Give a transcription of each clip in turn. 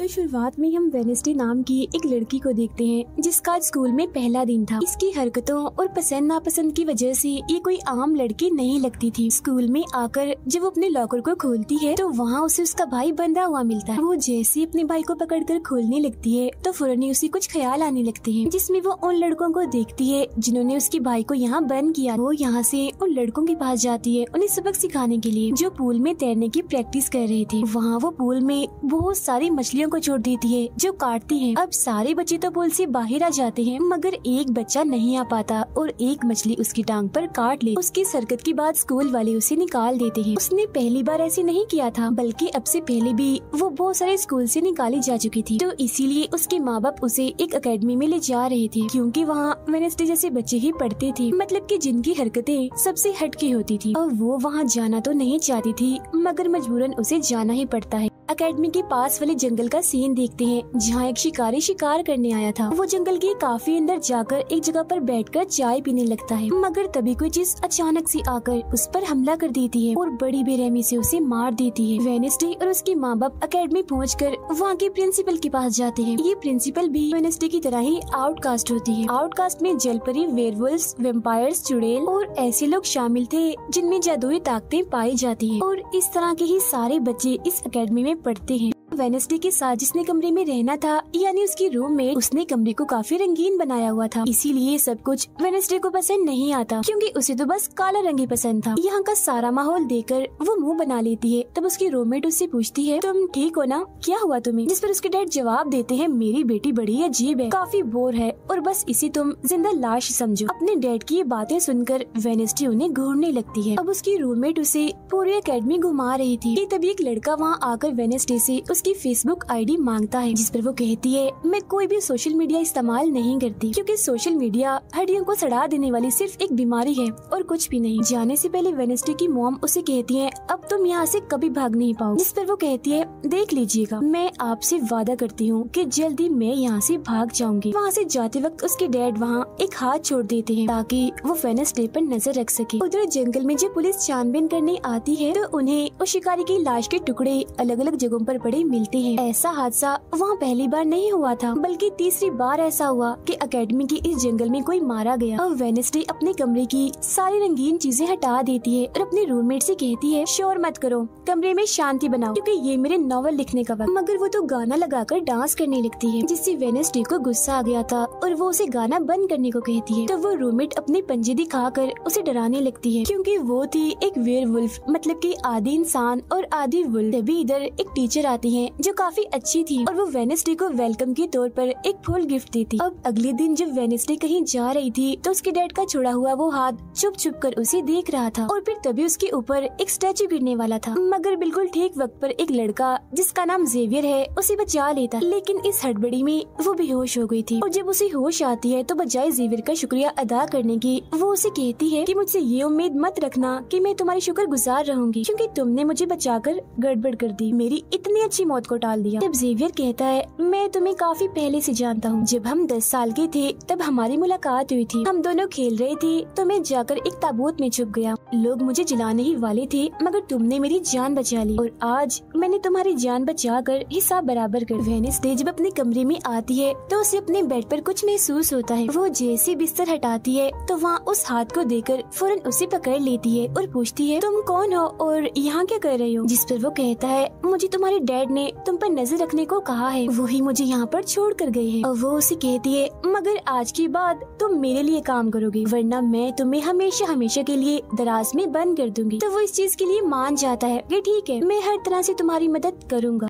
तो शुरुआत में हम वेनेसडे नाम की एक लड़की को देखते हैं जिसका आज स्कूल में पहला दिन था इसकी हरकतों और पसंद नापसंद की वजह से ये कोई आम लड़की नहीं लगती थी स्कूल में आकर जब वो अपने लॉकर को खोलती है तो वहाँ उसे उसका भाई बंधा हुआ मिलता है वो जैसे अपने भाई को पकड़ कर खोलने लगती है तो फौरन ही उसे कुछ ख्याल आने लगते है जिसमे वो उन लड़कों को देखती है जिन्होंने उसके भाई को यहाँ बंद किया वो यहाँ से उन लड़कों के पास जाती है उन्हें सबक सिखाने के लिए जो पूल में तैरने की प्रैक्टिस कर रहे थे वहाँ वो पूल में बहुत सारी मछलियों को छोड़ देती है जो काटती है अब सारे बच्चे तो पुल से बाहर आ जाते हैं मगर एक बच्चा नहीं आ पाता और एक मछली उसकी टांग पर काट ले उसकी सरकत के बाद स्कूल वाले उसे निकाल देते हैं उसने पहली बार ऐसे नहीं किया था बल्कि अब से पहले भी वो बहुत सारे स्कूल से निकाली जा चुकी थी तो इसीलिए उसके माँ बाप उसे एक अकेडमी में ले जा रहे थे क्यूँकी वहाँ वेनेसडे जैसे बच्चे ही पढ़ते थे मतलब की जिनकी हरकतें सबसे हटके होती थी और वो वहाँ जाना तो नहीं चाहती थी मगर मजबूरन उसे जाना ही पड़ता है अकेडमी के पास वाले जंगल का सीन देखते हैं जहाँ एक शिकारी शिकार करने आया था वो जंगल के काफी अंदर जाकर एक जगह पर बैठकर चाय पीने लगता है मगर तभी कोई चीज अचानक से आकर उस पर हमला कर देती है और बड़ी बेरहमी से उसे मार देती है वेनेसडे और उसके माँ बाप अकेडमी पहुँच कर वहाँ के प्रिंसिपल के पास जाते हैं ये प्रिंसिपल भी वेनेसडे की तरह ही आउटकास्ट होती है आउटकास्ट में जलपरी वेरवल्स वेम्पायर्स चुड़ैल और ऐसे लोग शामिल थे जिनमें जादुई ताकतें पाई जाती है और इस तरह के ही सारे बच्चे इस अकेडमी में पढ़ते हैं वेनेसडे के साथ जिसने कमरे में रहना था यानी उसकी रूम में उसने कमरे को काफी रंगीन बनाया हुआ था इसीलिए सब कुछ वेनेसडे को पसंद नहीं आता क्योंकि उसे तो बस काला रंग ही पसंद था यहाँ का सारा माहौल देखकर वो मुंह बना लेती है तब उसकी रूममेट उससे पूछती है तुम ठीक हो ना क्या हुआ तुम्हें जिस पर उसके डैड जवाब देते हैं मेरी बेटी बड़ी अजीब है काफी बोर है और बस इसे तुम जिंदा लाश समझो अपने डैड की बातें सुनकर वेनेसडे उन्हें घूरने लगती है अब उसकी रूममेट उसे पूरी अकेडमी घुमा रही थी तभी एक लड़का वहाँ आकर वेनेसडे से उसकी उसकी फेसबुक आईडी मांगता है जिस पर वो कहती है मैं कोई भी सोशल मीडिया इस्तेमाल नहीं करती क्योंकि सोशल मीडिया हड्डियों को सड़ा देने वाली सिर्फ एक बीमारी है और कुछ भी नहीं जाने से पहले वेनेसडे की मोम उसे कहती है अब तुम यहाँ से कभी भाग नहीं पाओ जिस पर वो कहती है देख लीजिएगा मैं आपसे वादा करती हूँ कि जल्दी मैं यहाँ से भाग जाऊंगी वहाँ से जाते वक्त उसके डैड वहाँ एक हाथ छोड़ देते हैं ताकि वो वेनेसडे पर नजर रख सके उधर जंगल में जब पुलिस छानबीन करने आती है तो उन्हें उस शिकारी की लाश के टुकड़े अलग अलग जगहों पर पड़े मिलते हैं ऐसा हादसा वहाँ पहली बार नहीं हुआ था बल्कि तीसरी बार ऐसा हुआ कि अकेडमी के इस जंगल में कोई मारा गया और वेनेसडे अपने कमरे की सारी रंगीन चीजें हटा देती है और अपने रूममेट से कहती है शोर मत करो कमरे में शांति बनाओ क्योंकि ये मेरे नॉवल लिखने का वक्त मगर वो तो गाना लगाकर डांस करने लगती है जिससे वेनेसडे को गुस्सा आ गया था और वो उसे गाना बंद करने को कहती है तो वो रूममेट अपने पंजे दिखाकर उसे डराने लगती है क्योंकि वो थी एक वेयर मतलब की आधी इंसान और आधी वुल्फ तभी इधर एक टीचर आती है हैं जो काफी अच्छी थी और वो वेनेसडे को वेलकम के तौर पर एक फूल गिफ्ट दी थी अब अगले दिन जब वेनेसडे कहीं जा रही थी तो उसके डैड का छुड़ा हुआ वो हाथ चुप छुप कर उसे देख रहा था और फिर तभी उसके ऊपर एक स्टैचू गिरने वाला था मगर बिल्कुल ठीक वक्त पर एक लड़का जिसका नाम जेवियर है उसे बचा लेता लेकिन इस हड़बड़ी में वो बेहोश हो गई थी और जब उसे होश आती है तो बजाय जेवियर का शुक्रिया अदा करने की वो उसे कहती है की मुझसे ये उम्मीद मत रखना की मैं तुम्हारी शुक्र गुजार रहूंगी क्यूँकी तुमने मुझे बचा कर गड़बड़ कर दी मेरी इतनी अच्छी मौत को टाल दिया तब जेवियर कहता है मैं तुम्हें काफी पहले से जानता हूँ जब हम दस साल के थे तब हमारी मुलाकात हुई थी हम दोनों खेल रहे थे तो मैं जाकर एक ताबूत में छुप गया लोग मुझे जलाने ही वाले थे मगर तुमने मेरी जान बचा ली और आज मैंने तुम्हारी जान बचा कर हिसाब बराबर कर वेनेसडे जब अपने कमरे में आती है तो उसे अपने बेड पर कुछ महसूस होता है वो जैसे बिस्तर हटाती है तो वहाँ उस हाथ को देकर फौरन उसे पकड़ लेती है और पूछती है तुम कौन हो और यहाँ क्या कर रहे हो जिस पर वो कहता है मुझे तुम्हारे डैड ने ने तुम पर नजर रखने को कहा है वो ही मुझे यहाँ पर छोड़ कर गई है और वो उसे कहती है मगर आज की बात तुम मेरे लिए काम करोगे वरना मैं तुम्हें हमेशा हमेशा के लिए दराज में बंद कर दूंगी तो वो इस चीज के लिए मान जाता है ठीक है मैं हर तरह से तुम्हारी मदद करूंगा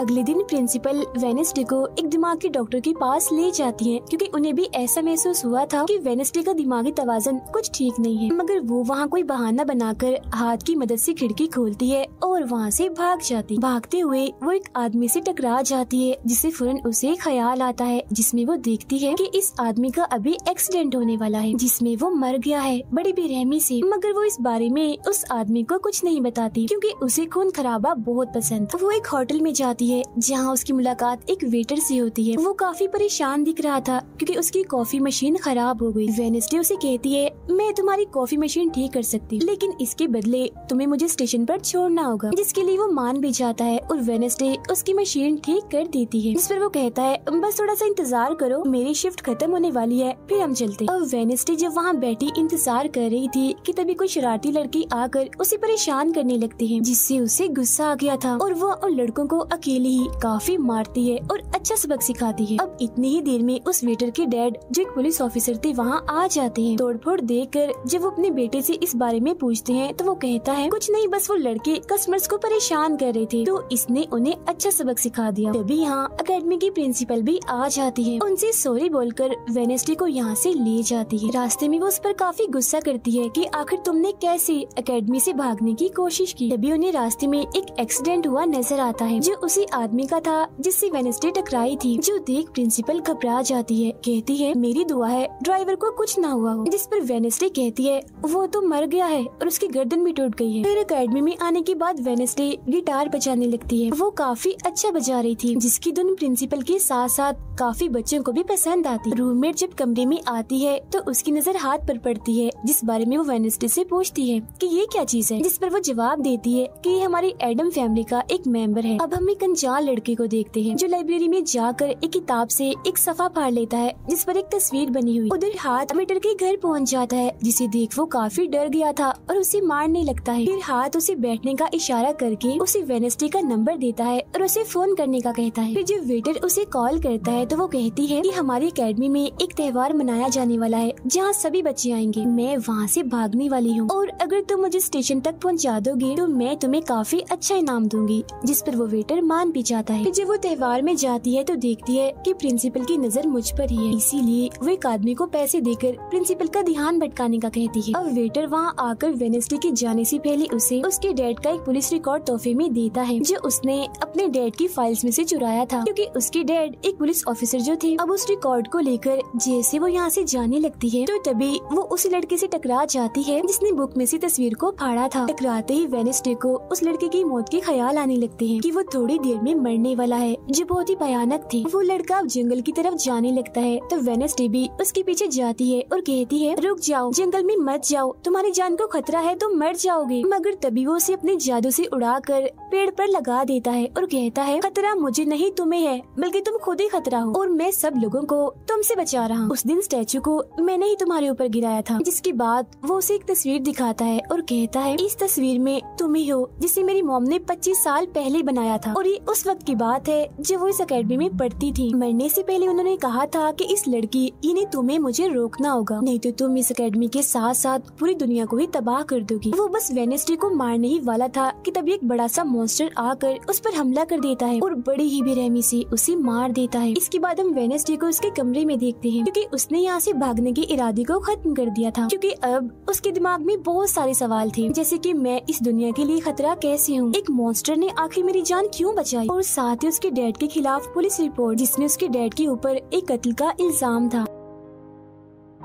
अगले दिन प्रिंसिपल वेनेसडे को एक दिमाग के डॉक्टर के पास ले जाती है क्योंकि उन्हें भी ऐसा महसूस हुआ था कि वेनेसडे का दिमागी तवाजन कुछ ठीक नहीं है मगर वो वहाँ कोई बहाना बनाकर हाथ की मदद से खिड़की खोलती है और वहाँ से भाग जाती भागते हुए वो एक आदमी से टकरा जाती है जिससे फौरन उसे ख्याल आता है जिसमे वो देखती है की इस आदमी का अभी एक्सीडेंट होने वाला है जिसमे वो मर गया है बड़ी बेरहमी ऐसी मगर वो इस बारे में उस आदमी को कुछ नहीं बताती क्यूँकी उसे खून खराबा बहुत पसंद वो एक होटल में जाती जाती है जहाँ उसकी मुलाकात एक वेटर से होती है वो काफी परेशान दिख रहा था क्योंकि उसकी कॉफी मशीन खराब हो गई वेनेसडे उसे कहती है मैं तुम्हारी कॉफी मशीन ठीक कर सकती लेकिन इसके बदले तुम्हें मुझे स्टेशन पर छोड़ना होगा जिसके लिए वो मान भी जाता है और वेनेसडे उसकी मशीन ठीक कर देती है जिस पर वो कहता है बस थोड़ा सा इंतजार करो मेरी शिफ्ट खत्म होने वाली है फिर हम चलते और वेनेसडे जब वहाँ बैठी इंतजार कर रही थी कि तभी कोई शरारती लड़की आकर उसे परेशान करने लगती है जिससे उसे गुस्सा आ गया था और वो उन लड़कों को अकेले अकेली ही काफी मारती है और अच्छा सबक सिखाती है अब इतनी ही देर में उस वेटर के डैड जो एक पुलिस ऑफिसर थे वहाँ आ जाते हैं तोड़फोड़ देख कर जब वो अपने बेटे से इस बारे में पूछते हैं तो वो कहता है कुछ नहीं बस वो लड़के कस्टमर्स को परेशान कर रहे थे तो इसने उन्हें अच्छा सबक सिखा दिया तभी यहाँ अकेडमी की प्रिंसिपल भी आ जाती है उनसे सॉरी बोलकर वेनेसडे को यहाँ से ले जाती है रास्ते में वो उस पर काफी गुस्सा करती है कि आखिर तुमने कैसे अकेडमी से भागने की कोशिश की तभी उन्हें रास्ते में एक एक्सीडेंट हुआ नजर आता है जो उसे आदमी का था जिससे वेनेसडे टकराई थी जो देख प्रिंसिपल घबरा जाती है कहती है मेरी दुआ है ड्राइवर को कुछ ना हुआ हो जिस पर वेनेसडे कहती है वो तो मर गया है और उसकी गर्दन भी टूट गई है फिर अकेडमी में आने के बाद वेनेसडे गिटार बजाने लगती है वो काफी अच्छा बजा रही थी जिसकी धुन प्रिंसिपल के साथ साथ काफी बच्चों को भी पसंद आती रूममेट जब कमरे में आती है तो उसकी नजर हाथ पर पड़ती है जिस बारे में वो वेनेसडे से पूछती है कि ये क्या चीज है जिस पर वो जवाब देती है कि ये हमारी एडम फैमिली का एक मेंबर है अब हमें चार लड़के को देखते हैं जो लाइब्रेरी में जाकर एक किताब से एक सफा फाड़ लेता है जिस पर एक तस्वीर बनी हुई उधर हाथ अमीटर के घर पहुंच जाता है जिसे देख वो काफी डर गया था और उसे मारने लगता है फिर हाथ उसे बैठने का इशारा करके उसे वेनेस्डे का नंबर देता है और उसे फोन करने का कहता है फिर जब वेटर उसे कॉल करता है तो वो कहती है की हमारी अकेडमी में एक त्योहार मनाया जाने वाला है जहाँ सभी बच्चे आएंगे मैं वहाँ ऐसी भागने वाली हूँ और अगर तुम मुझे स्टेशन तक पहुँचा दोगे तो मैं तुम्हें काफी अच्छा इनाम दूंगी जिस पर वो वेटर मान मान भी जाता है जब वो त्योहार में जाती है तो देखती है कि प्रिंसिपल की नज़र मुझ पर ही है इसीलिए वो एक आदमी को पैसे देकर प्रिंसिपल का ध्यान भटकाने का कहती है अब वेटर वहाँ आकर वेनेसडे के जाने से पहले उसे उसके डैड का एक पुलिस रिकॉर्ड तोहफे में देता है जो उसने अपने डैड की फाइल्स में से चुराया था क्योंकि उसके डैड एक पुलिस ऑफिसर जो थे अब उस रिकॉर्ड को लेकर जैसे वो यहाँ से जाने लगती है तो तभी वो उस लड़के से टकरा जाती है जिसने बुक में से तस्वीर को फाड़ा था टकराते ही वेनेसडे को उस लड़के की मौत के ख्याल आने लगते है की वो थोड़ी देर जेल में मरने वाला है जो बहुत ही भयानक थी वो लड़का जंगल की तरफ जाने लगता है तो वेनस डेबी उसके पीछे जाती है और कहती है रुक जाओ जंगल में मत जाओ तुम्हारी जान को खतरा है तो मर जाओगे मगर तभी वो उसे अपने जादू से कर पेड़ पर लगा देता है और कहता है खतरा मुझे नहीं तुम्हें है बल्कि तुम खुद ही खतरा हो और मैं सब लोगों को तुमसे बचा रहा हूँ उस दिन स्टैचू को मैंने ही तुम्हारे ऊपर गिराया था जिसके बाद वो उसे एक तस्वीर दिखाता है और कहता है इस तस्वीर में तुम ही हो जिसे मेरी मोम ने 25 साल पहले बनाया था और ये उस वक्त की बात है जब वो इस अकेडमी में पढ़ती थी मरने से पहले उन्होंने कहा था कि इस लड़की इन्हें तुम्हें मुझे रोकना होगा नहीं तो तुम इस अकेडमी के साथ साथ पूरी दुनिया को ही तबाह कर दोगी वो बस वेनेसडे को मारने ही वाला था कि तभी एक बड़ा सा मॉन्स्टर आकर उस पर हमला कर देता है और बड़ी ही बेरहमी से उसे मार देता है इसके बाद हम वेनेसडे को उसके कमरे में देखते हैं क्योंकि उसने यहाँ से भागने के इरादे को खत्म कर दिया था क्योंकि अब उसके दिमाग में बहुत सारे सवाल थे जैसे कि मैं इस दुनिया के लिए खतरा कैसे हूँ एक मॉन्स्टर ने आखिर मेरी जान क्यों बचा चाहिए और साथ ही उसके डैड के खिलाफ पुलिस रिपोर्ट जिसमें उसके डैड के ऊपर एक कत्ल का इल्जाम था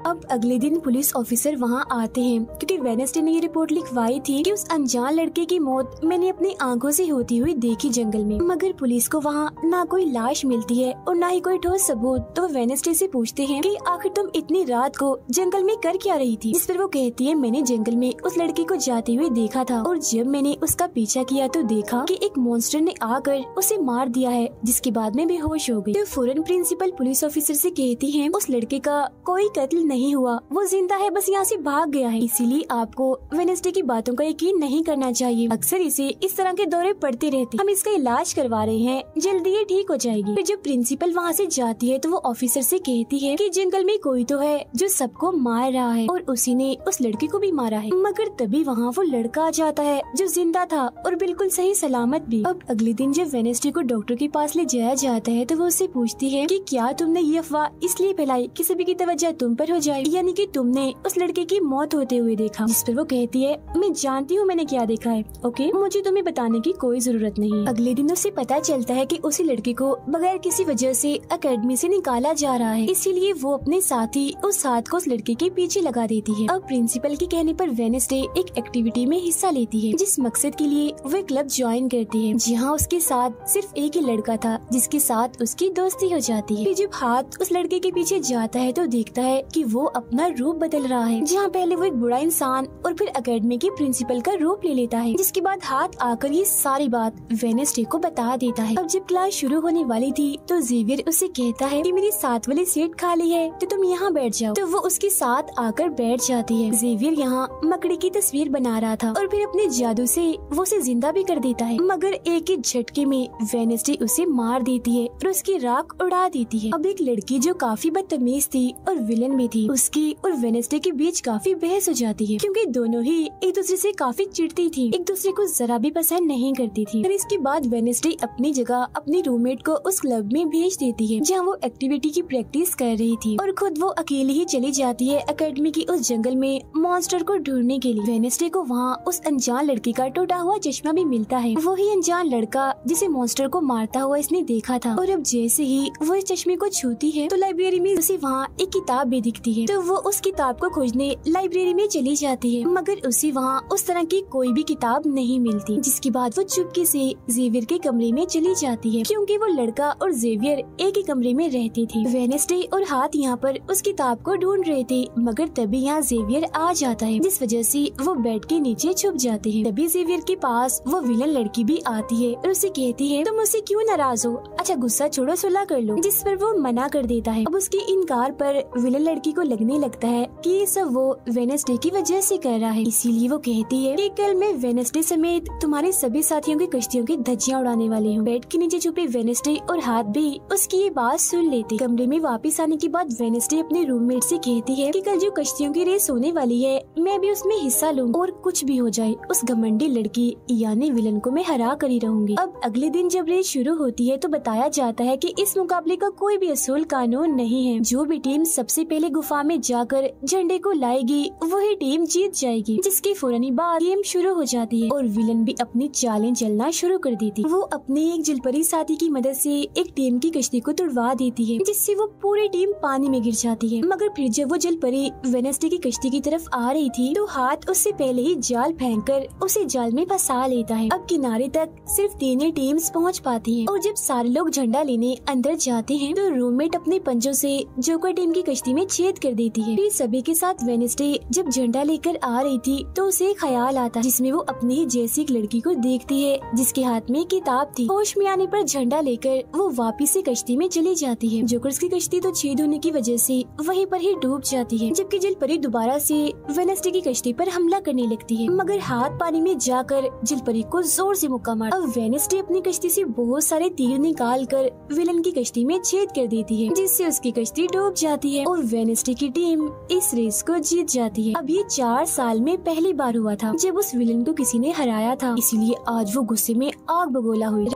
अब अगले दिन पुलिस ऑफिसर वहाँ आते हैं क्योंकि वेनेसडे ने ये रिपोर्ट लिखवाई थी कि उस अनजान लड़के की मौत मैंने अपनी आंखों से होती हुई देखी जंगल में मगर पुलिस को वहाँ ना कोई लाश मिलती है और ना ही कोई ठोस सबूत तो वेनेसडे से पूछते हैं कि आखिर तुम इतनी रात को जंगल में कर क्या रही थी इस पर वो कहती है मैंने जंगल में उस लड़के को जाते हुए देखा था और जब मैंने उसका पीछा किया तो देखा कि एक मॉन्स्टर ने आकर उसे मार दिया है जिसके बाद में बेहोश हो गई तो फोरन प्रिंसिपल पुलिस ऑफिसर से कहती है उस लड़के का कोई कत्ल नहीं हुआ वो जिंदा है बस यहाँ से भाग गया है इसीलिए आपको वेनेसडे की बातों का यकीन नहीं करना चाहिए अक्सर इसे इस तरह के दौरे पड़ते रहते हम इसका इलाज करवा रहे हैं जल्दी ये ठीक हो जाएगी फिर जब प्रिंसिपल वहाँ ऐसी जाती है तो वो ऑफिसर ऐसी कहती है की जंगल में कोई तो है जो सबको मार रहा है और उसी ने उस लड़के को भी मारा है मगर तभी वहाँ वो लड़का आ जाता है जो जिंदा था और बिल्कुल सही सलामत भी अब अगले दिन जब वेनेसडे को डॉक्टर के पास ले जाया जाता है तो वो उससे पूछती है की क्या तुमने ये अफवाह इसलिए फैलाई कि सभी की तवज्जो तुम पर हो जाए यानी कि तुमने उस लड़के की मौत होते हुए देखा जिस पर वो कहती है मैं जानती हूँ मैंने क्या देखा है ओके मुझे तुम्हें बताने की कोई जरूरत नहीं अगले दिन उसे पता चलता है की उसी लड़के को बगैर किसी वजह से अकेडमी से निकाला जा रहा है इसीलिए वो अपने साथी उस हाथ को उस लड़के के पीछे लगा देती है अब प्रिंसिपल के कहने पर वेनेसडे एक एक्टिविटी में हिस्सा लेती है जिस मकसद के लिए वो क्लब ज्वाइन करती है जहाँ उसके साथ सिर्फ एक ही लड़का था जिसके साथ उसकी दोस्ती हो जाती है जब हाथ उस लड़के के पीछे जाता है तो देखता है की वो अपना रूप बदल रहा है जहाँ पहले वो एक बुरा इंसान और फिर अकेडमी के प्रिंसिपल का रूप ले लेता है जिसके बाद हाथ आकर ये सारी बात वेनेसडे को बता देता है अब जब क्लास शुरू होने वाली थी तो जेवियर उसे कहता है की मेरी साथ वाली सीट खाली है तो तुम यहाँ बैठ जाओ तो वो उसके साथ आकर बैठ जाती है जेवियर यहाँ मकड़ी की तस्वीर बना रहा था और फिर अपने जादू ऐसी वो उसे जिंदा भी कर देता है मगर एक ही झटके में वेनेसडे उसे मार देती है और उसकी राख उड़ा देती है अब एक लड़की जो काफी बदतमीज थी और विलन भी थी की उसकी और वेनेस्डे के बीच काफी बहस हो जाती है क्योंकि दोनों ही एक दूसरे से काफी चिढ़ती थी एक दूसरे को जरा भी पसंद नहीं करती थी फिर इसके बाद वेनेस्डे अपनी जगह अपने रूममेट को उस क्लब में भेज देती है जहाँ वो एक्टिविटी की प्रैक्टिस कर रही थी और खुद वो अकेली ही चली जाती है अकेडमी की उस जंगल में मॉन्स्टर को ढूंढने के लिए वेनेस्डे को वहाँ उस अनजान लड़की का टूटा हुआ चश्मा भी मिलता है वही अनजान लड़का जिसे मॉन्स्टर को मारता हुआ इसने देखा था और अब जैसे ही वो इस चश्मे को छूती है तो लाइब्रेरी में उसे वहाँ एक किताब भी दिखती लगती है तो वो उस किताब को खोजने लाइब्रेरी में चली जाती है मगर उसे वहाँ उस तरह की कोई भी किताब नहीं मिलती जिसके बाद वो चुपके से जेवियर के कमरे में चली जाती है क्योंकि वो लड़का और जेवियर एक ही कमरे में रहते थे वेनेसडे और हाथ यहाँ पर उस किताब को ढूंढ रहे थे मगर तभी यहाँ जेवियर आ जाता है जिस वजह से वो बेड के नीचे छुप जाते हैं तभी जेवियर के पास वो विलन लड़की भी आती है और उसे कहती है तुम उसे क्यों नाराज हो अच्छा गुस्सा छोड़ो सुलह कर लो जिस पर वो मना कर देता है अब उसके इनकार पर विलन लड़की को लगने लगता है कि ये सब वो वेनेसडे की वजह से कर रहा है इसीलिए वो कहती है कि कल मैं वेनेसडे समेत तुम्हारे सभी साथियों की कश्तियों की धज्जियाँ उड़ाने वाली हूँ बेड के नीचे छुपे वेनेसडे और हाथ भी उसकी ये बात सुन लेती कमरे में वापिस आने के बाद वेनेसडे अपने रूममेट ऐसी कहती है की कल जो कश्तियों की रेस होने वाली है मैं भी उसमें हिस्सा लूँ और कुछ भी हो जाए उस घमंडी लड़की यानी विलन को मैं हरा कर ही रहूंगी अब अगले दिन जब रेस शुरू होती है तो बताया जाता है की इस मुकाबले का कोई भी असूल कानून नहीं है जो भी टीम सबसे पहले गुफा में जाकर झंडे को लाएगी वही टीम जीत जाएगी जिसके फौरन बाद गेम शुरू हो जाती है और विलन भी अपनी चालें जलना शुरू कर देती वो अपने एक जलपरी साथी की मदद से एक टीम की कश्ती को तुड़वा देती है जिससे वो पूरी टीम पानी में गिर जाती है मगर फिर जब वो जलपरी वेनेस्डे की कश्ती की तरफ आ रही थी तो हाथ उससे पहले ही जाल फेंक कर उसे जाल में फंसा लेता है अब किनारे तक सिर्फ तीन ही टीम पहुँच पाती है और जब सारे लोग झंडा लेने अंदर जाते हैं तो रूममेट अपने पंजों से जोकर टीम की कश्ती में छेद सफेद कर देती है फिर सभी के साथ वेनेसडे जब झंडा लेकर आ रही थी तो उसे ख्याल आता जिसमे वो अपनी ही जैसी एक लड़की को देखती है जिसके हाथ में किताब थी होश में आने आरोप झंडा लेकर वो वापिस ऐसी कश्ती में चली जाती है जोकर की कश्ती तो छेद होने की वजह ऐसी वही आरोप ही डूब जाती है जबकि परी दोबारा ऐसी वेनेसडे की कश्ती आरोप हमला करने लगती है मगर हाथ पानी में जाकर जलपरी को जोर ऐसी मुक्का मार अब वेनेसडे अपनी कश्ती ऐसी बहुत सारे तीर निकाल कर विलन की कश्ती में छेद कर देती है जिससे उसकी कश्ती डूब जाती है और वेनेस डायनेस्टी की टीम इस रेस को जीत जाती है अब ये चार साल में पहली बार हुआ था जब उस विलन को किसी ने हराया था इसीलिए आज वो गुस्से में आग बगोला हुई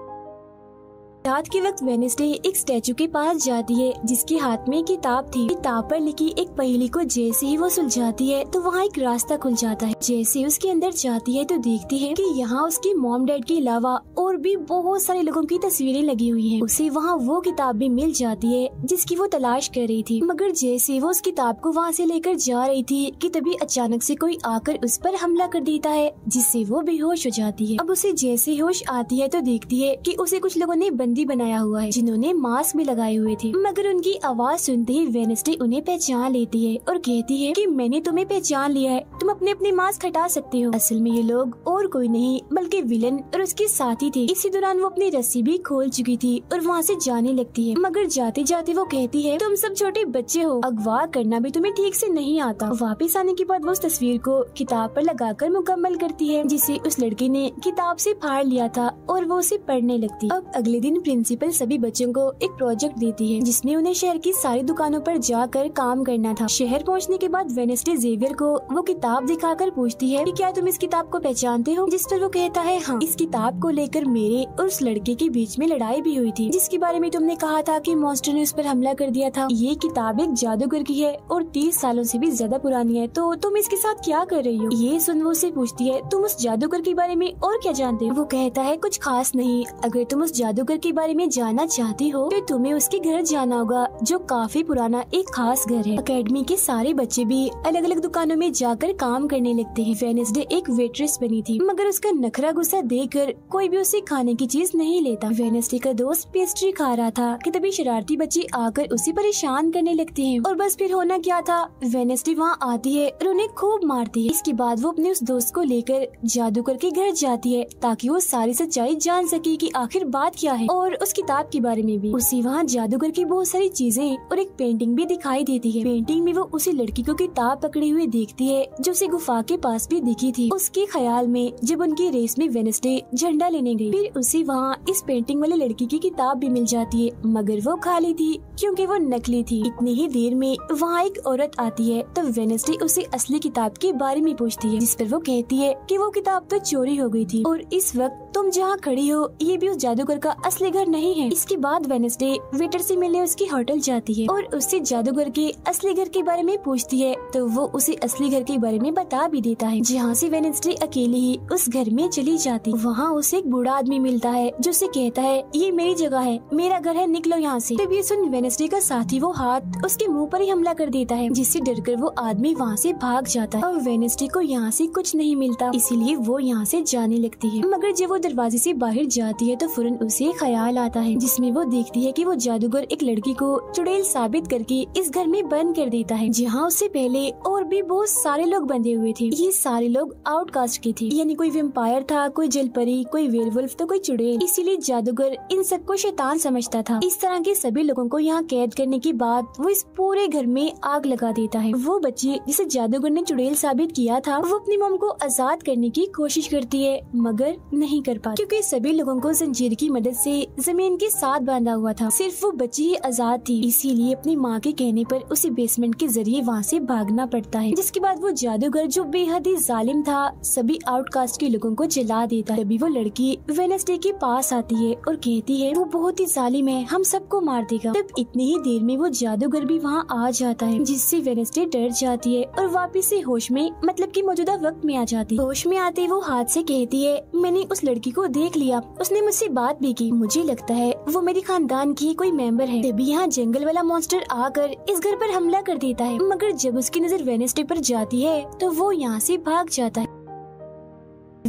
रात के वक्त वेनेसडे एक स्टैचू के पास जाती है जिसके हाथ में किताब थी किताब पर लिखी एक पहेली को जैसे ही वो सुलझाती है तो वहाँ एक रास्ता खुल जाता है जैसे उसके अंदर जाती है तो देखती है कि यहाँ उसके मॉम डैड के अलावा और भी बहुत सारे लोगों की तस्वीरें लगी हुई है उसे वहाँ वो किताब भी मिल जाती है जिसकी वो तलाश कर रही थी मगर जैसे वो उस किताब को वहाँ से लेकर जा रही थी कि तभी अचानक से कोई आकर उस पर हमला कर देता है जिससे वो बेहोश हो जाती है अब उसे जैसे होश आती है तो देखती है कि उसे कुछ लोगों ने बंदी बंदी बनाया हुआ है जिन्होंने मास्क भी लगाए हुए थे मगर उनकी आवाज़ सुनते ही वेनेसडे उन्हें पहचान लेती है और कहती है कि मैंने तुम्हें पहचान लिया है तुम अपने अपने मास्क हटा सकते हो असल में ये लोग और कोई नहीं बल्कि विलन और उसके साथी थे इसी दौरान वो अपनी रस्सी भी खोल चुकी थी और वहाँ से जाने लगती है मगर जाते जाते वो कहती है तुम सब छोटे बच्चे हो अगवा करना भी तुम्हें ठीक से नहीं आता वापिस आने के बाद वो उस तस्वीर को किताब पर कर मुकम्मल करती है जिसे उस लड़की ने किताब से फाड़ लिया था और वो उसे पढ़ने लगती अब अगले दिन प्रिंसिपल सभी बच्चों को एक प्रोजेक्ट देती है जिसमें उन्हें शहर की सारी दुकानों पर जाकर काम करना था शहर पहुंचने के बाद वेनेस्टे जेवियर को वो किताब दिखाकर पूछती है कि क्या तुम इस किताब को पहचानते हो जिस पर वो कहता है हाँ इस किताब को लेकर मेरे और उस लड़के के बीच में लड़ाई भी हुई थी जिसके बारे में तुमने कहा था की मॉन्स्टर ने उस पर हमला कर दिया था ये किताब एक जादूगर की है और तीस सालों ऐसी भी ज्यादा पुरानी है तो तुम इसके साथ क्या कर रही हो ये सुन वो उसे पूछती है तुम उस जादूगर के बारे में और क्या जानते हो वो कहता है कुछ खास नहीं अगर तुम उस जादूगर के के बारे में जानना चाहते हो तो तुम्हें उसके घर जाना होगा जो काफी पुराना एक खास घर है अकेडमी के सारे बच्चे भी अलग अलग दुकानों में जाकर काम करने लगते हैं वेनेसडे एक वेट्रेस बनी थी मगर उसका नखरा गुस्सा देख कर कोई भी उसे खाने की चीज नहीं लेता वेनेसडे का दोस्त पेस्ट्री खा रहा था की तभी शरारती बच्चे आकर उसे परेशान करने लगते है और बस फिर होना क्या था वेनेसडे वहाँ आती है और उन्हें खूब मारती है इसके बाद वो अपने उस दोस्त को लेकर जादूगर के घर जाती है ताकि वो सारी सच्चाई जान सके की आखिर बात क्या है और उस किताब के बारे में भी उसे वहाँ जादूगर की बहुत सारी चीजें और एक पेंटिंग भी दिखाई देती है पेंटिंग में वो उसी लड़की को किताब पकड़े हुए देखती है जो उसे गुफा के पास भी दिखी थी उसके ख्याल में जब उनकी रेस में वेनेसडे झंडा लेने गयी फिर उसे वहाँ इस पेंटिंग वाली लड़की की किताब भी मिल जाती है मगर वो खाली थी क्योंकि वो नकली थी इतनी ही देर में वहाँ एक औरत आती है तो वेनेसडे उसे असली किताब के बारे में पूछती है जिस पर वो कहती है की वो किताब तो चोरी हो गई थी और इस वक्त तुम जहाँ खड़ी हो ये भी उस जादूगर का असली से घर नहीं है इसके बाद वेनेसडे वेटर से मिलने उसकी होटल जाती है और उससे जादूगर के असली घर के बारे में पूछती है तो वो उसे असली घर के बारे में बता भी देता है जहाँ से वेनेसडे अकेली ही उस घर में चली जाती वहाँ उसे एक बूढ़ा आदमी मिलता है जो उसे कहता है ये मेरी जगह है मेरा घर है निकलो यहाँ ऐसी तब ये सुन वेनेसडे का साथी वो हाथ उसके मुँह आरोप ही हमला कर देता है जिससे कर वो आदमी वहाँ ऐसी भाग जाता है और वेनेसडे को यहाँ ऐसी कुछ नहीं मिलता इसीलिए वो यहाँ ऐसी जाने लगती है मगर जब वो दरवाजे ऐसी बाहर जाती है तो फौरन उसे ख्याल ख्याल आता है जिसमें वो देखती है कि वो जादूगर एक लड़की को चुड़ैल साबित करके इस घर में बंद कर देता है जहाँ उससे पहले और भी बहुत सारे लोग बंधे हुए थे ये सारे लोग आउटकास्ट के थे यानी कोई वेम्पायर था कोई जलपरी कोई वेरवुल्फ तो कोई चुड़ैल इसीलिए जादूगर इन सबको शैतान समझता था इस तरह के सभी लोगों को यहाँ कैद करने के बाद वो इस पूरे घर में आग लगा देता है वो बच्ची जिसे जादूगर ने चुड़ैल साबित किया था वो अपनी मोम को आजाद करने की कोशिश करती है मगर नहीं कर पाती क्योंकि सभी लोगों को जंजीर की मदद से जमीन के साथ बांधा हुआ था सिर्फ वो बच्ची ही आजाद थी इसीलिए अपनी माँ के कहने पर उसे बेसमेंट के जरिए वहाँ से भागना पड़ता है जिसके बाद वो जादूगर जो बेहद ही जालिम था सभी आउटकास्ट के लोगों को जला देता है तभी वो लड़की वेनसडे के पास आती है और कहती है वो बहुत ही जालिम है हम सबको मार देगा तब इतनी ही देर में वो जादूगर भी वहाँ आ जाता है जिससे वेनसडे डर जाती है और वापिस से होश में मतलब की मौजूदा वक्त में आ जाती है होश में आते वो हाथ से कहती है मैंने उस लड़की को देख लिया उसने मुझसे बात भी की मुझे मुझे लगता है वो मेरी खानदान की कोई मेंबर है तभी यहाँ जंगल वाला मॉन्स्टर आकर इस घर पर हमला कर देता है मगर जब उसकी नजर वेनेस्टे पर जाती है तो वो यहाँ से भाग जाता है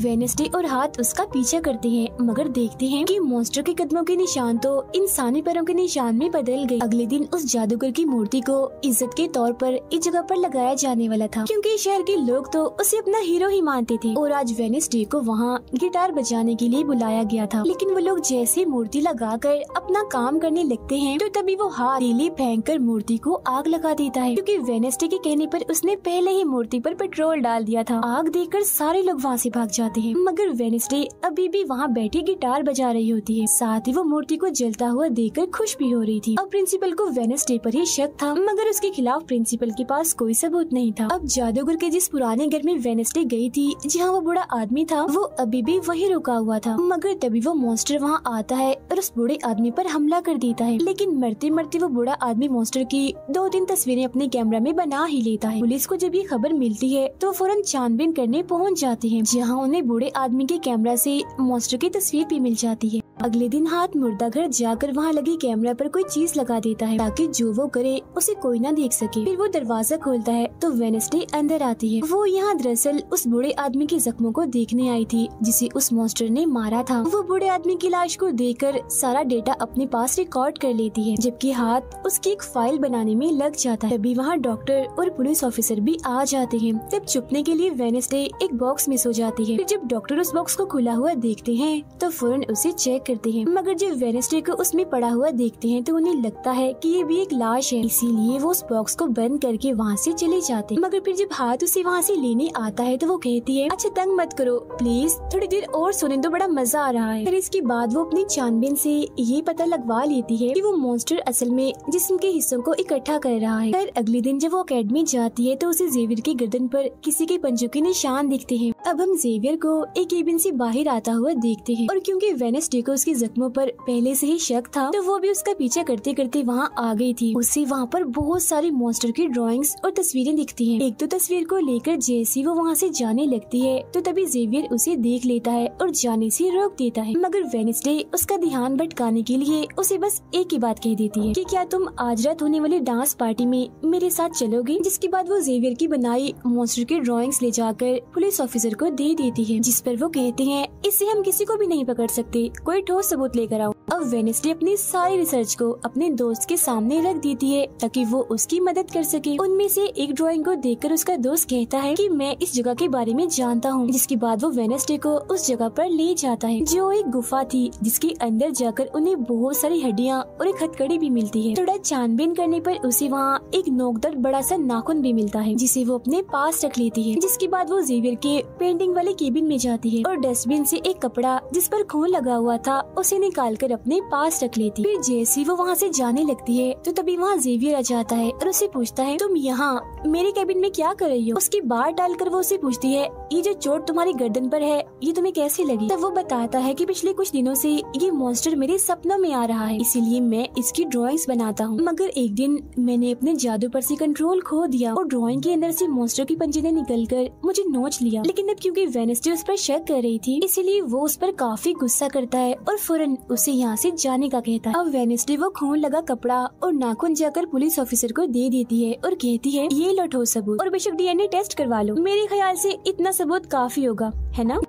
वेनेसडे और हाथ उसका पीछा करते हैं मगर देखते हैं कि मॉन्स्टर के कदमों के निशान तो इंसानी पैरों के निशान में बदल गए अगले दिन उस जादूगर की मूर्ति को इज्जत के तौर पर इस जगह पर लगाया जाने वाला था क्योंकि शहर के लोग तो उसे अपना हीरो ही मानते थे और आज वेनेसडे को वहाँ गिटार बजाने के लिए बुलाया गया था लेकिन वो लोग जैसे मूर्ति लगा कर अपना काम करने लगते है तो तभी वो हाथ रेली फेंक कर मूर्ति को आग लगा देता है क्यूँकी वेनेसडे के कहने आरोप उसने पहले ही मूर्ति आरोप पेट्रोल डाल दिया था आग देख सारे लोग वहाँ ऐसी भाग जाते जाते हैं मगर वेनेसडे अभी भी वहाँ बैठी गिटार बजा रही होती है साथ ही वो मूर्ति को जलता हुआ देखकर खुश भी हो रही थी अब प्रिंसिपल को वेनेसडे पर ही शक था मगर उसके खिलाफ प्रिंसिपल के पास कोई सबूत नहीं था अब जादूगर के जिस पुराने घर में वेनेसडे गयी थी जहाँ वो बूढ़ा आदमी था वो अभी भी वही रुका हुआ था मगर तभी वो मॉन्स्टर वहाँ आता है और उस बूढ़े आदमी पर हमला कर देता है लेकिन मरते मरते वो बूढ़ा आदमी मॉन्स्टर की दो तीन तस्वीरें अपने कैमरा में बना ही लेता है पुलिस को जब ये खबर मिलती है तो फौरन छानबीन करने पहुँच जाते हैं जहाँ उन्हें हमें बूढ़े आदमी के कैमरा से मॉन्स्टर की तस्वीर भी मिल जाती है अगले दिन हाथ मुर्दा घर जाकर वहाँ लगे कैमरा पर कोई चीज लगा देता है ताकि जो वो करे उसे कोई ना देख सके फिर वो दरवाजा खोलता है तो वेनेसडे अंदर आती है वो यहाँ दरअसल उस बूढ़े आदमी के जख्मों को देखने आई थी जिसे उस मॉन्स्टर ने मारा था वो बूढ़े आदमी की लाश को देख कर सारा डेटा अपने पास रिकॉर्ड कर लेती है जबकि हाथ उसकी एक फाइल बनाने में लग जाता है तभी वहाँ डॉक्टर और पुलिस ऑफिसर भी आ जाते हैं तब चुपने के लिए वेनेसडे एक बॉक्स में सो जाती है फिर जब डॉक्टर उस बॉक्स को खुला हुआ देखते हैं तो फौरन उसे चेक करते हैं मगर जब वेनेस्टे को उसमें पड़ा हुआ देखते हैं तो उन्हें लगता है कि ये भी एक लाश है इसीलिए वो उस बॉक्स को बंद करके वहाँ से चले जाते हैं मगर फिर जब हाथ उसे वहाँ से लेने आता है तो वो कहती है अच्छा तंग मत करो प्लीज थोड़ी देर और सुने दो तो बड़ा मजा आ रहा है फिर इसके बाद वो अपनी छानबीन से ये पता लगवा लेती है कि वो मॉन्स्टर असल में जिसम के हिस्सों को इकट्ठा कर रहा है फिर अगले दिन जब वो अकेडमी जाती है तो उसे जेवियर के गर्दन पर किसी के पंजों के निशान दिखते हैं अब हम जेवियर को एक केबिन से बाहर आता हुआ देखते हैं और क्योंकि वेनेसडे को उसके जख्मों पर पहले से ही शक था तो वो भी उसका पीछा करते करते वहाँ आ गई थी उसे वहाँ पर बहुत सारे मॉन्स्टर की ड्राइंग्स और तस्वीरें दिखती हैं। एक तो तस्वीर को लेकर जैसी वो वहाँ से जाने लगती है तो तभी जेवियर उसे देख लेता है और जाने से रोक देता है मगर वेनेसडे उसका ध्यान भटकाने के लिए उसे बस एक ही बात कह देती है की क्या तुम आज रात होने वाली डांस पार्टी में मेरे साथ चलोगे जिसके बाद वो जेवियर की बनाई मॉन्स्टर की ड्रॉइंग्स ले जाकर पुलिस ऑफिसर को दे देती है जिस पर वो कहते हैं इससे हम किसी को भी नहीं पकड़ सकते कोई ठोस सबूत लेकर आओ अब वेनेसडे अपनी सारी रिसर्च को अपने दोस्त के सामने रख देती है ताकि वो उसकी मदद कर सके उनमें से एक ड्राइंग को देखकर उसका दोस्त कहता है कि मैं इस जगह के बारे में जानता हूँ जिसके बाद वो वेनेसडे को उस जगह पर ले जाता है जो एक गुफा थी जिसके अंदर जाकर उन्हें बहुत सारी हड्डियाँ और एक हथकड़ी भी मिलती है थोड़ा छानबीन करने आरोप उसे वहाँ एक नोकदार बड़ा सा नाखून भी मिलता है जिसे वो अपने पास रख लेती है जिसके बाद वो जेवियर के पेंटिंग वाले केबिन में जाती है और डस्टबिन से एक कपड़ा जिस पर खून लगा हुआ था उसे निकाल कर अपने पास रख लेती फिर जैसी वो वहाँ से जाने लगती है तो तभी वहाँ जेवियर आ जाता है और उसे पूछता है तुम यहाँ मेरे केबिन में क्या कर रही हो उसकी बार डालकर वो उसे पूछती है ये जो चोट तुम्हारी गर्दन पर है ये तुम्हें कैसे लगी तब वो बताता है की पिछले कुछ दिनों से ये मॉन्स्टर मेरे सपनों में आ रहा है इसीलिए मैं इसकी ड्रॉइंग्स बनाता हूँ मगर एक दिन मैंने अपने जादू पर से कंट्रोल खो दिया और ड्रॉइंग के अंदर से मॉन्स्टर की पंजे ने निकल कर मुझे नोच लिया लेकिन जैनब मतलब क्योंकि वेनेसडे उस पर शक कर रही थी इसीलिए वो उस पर काफी गुस्सा करता है और फौरन उसे यहाँ से जाने का कहता है अब वेनेसडे वो खून लगा कपड़ा और नाखून जाकर पुलिस ऑफिसर को दे देती है और कहती है ये लौटो सबूत और बेशक डीएनए टेस्ट करवा लो मेरे ख्याल से इतना सबूत काफी होगा है ना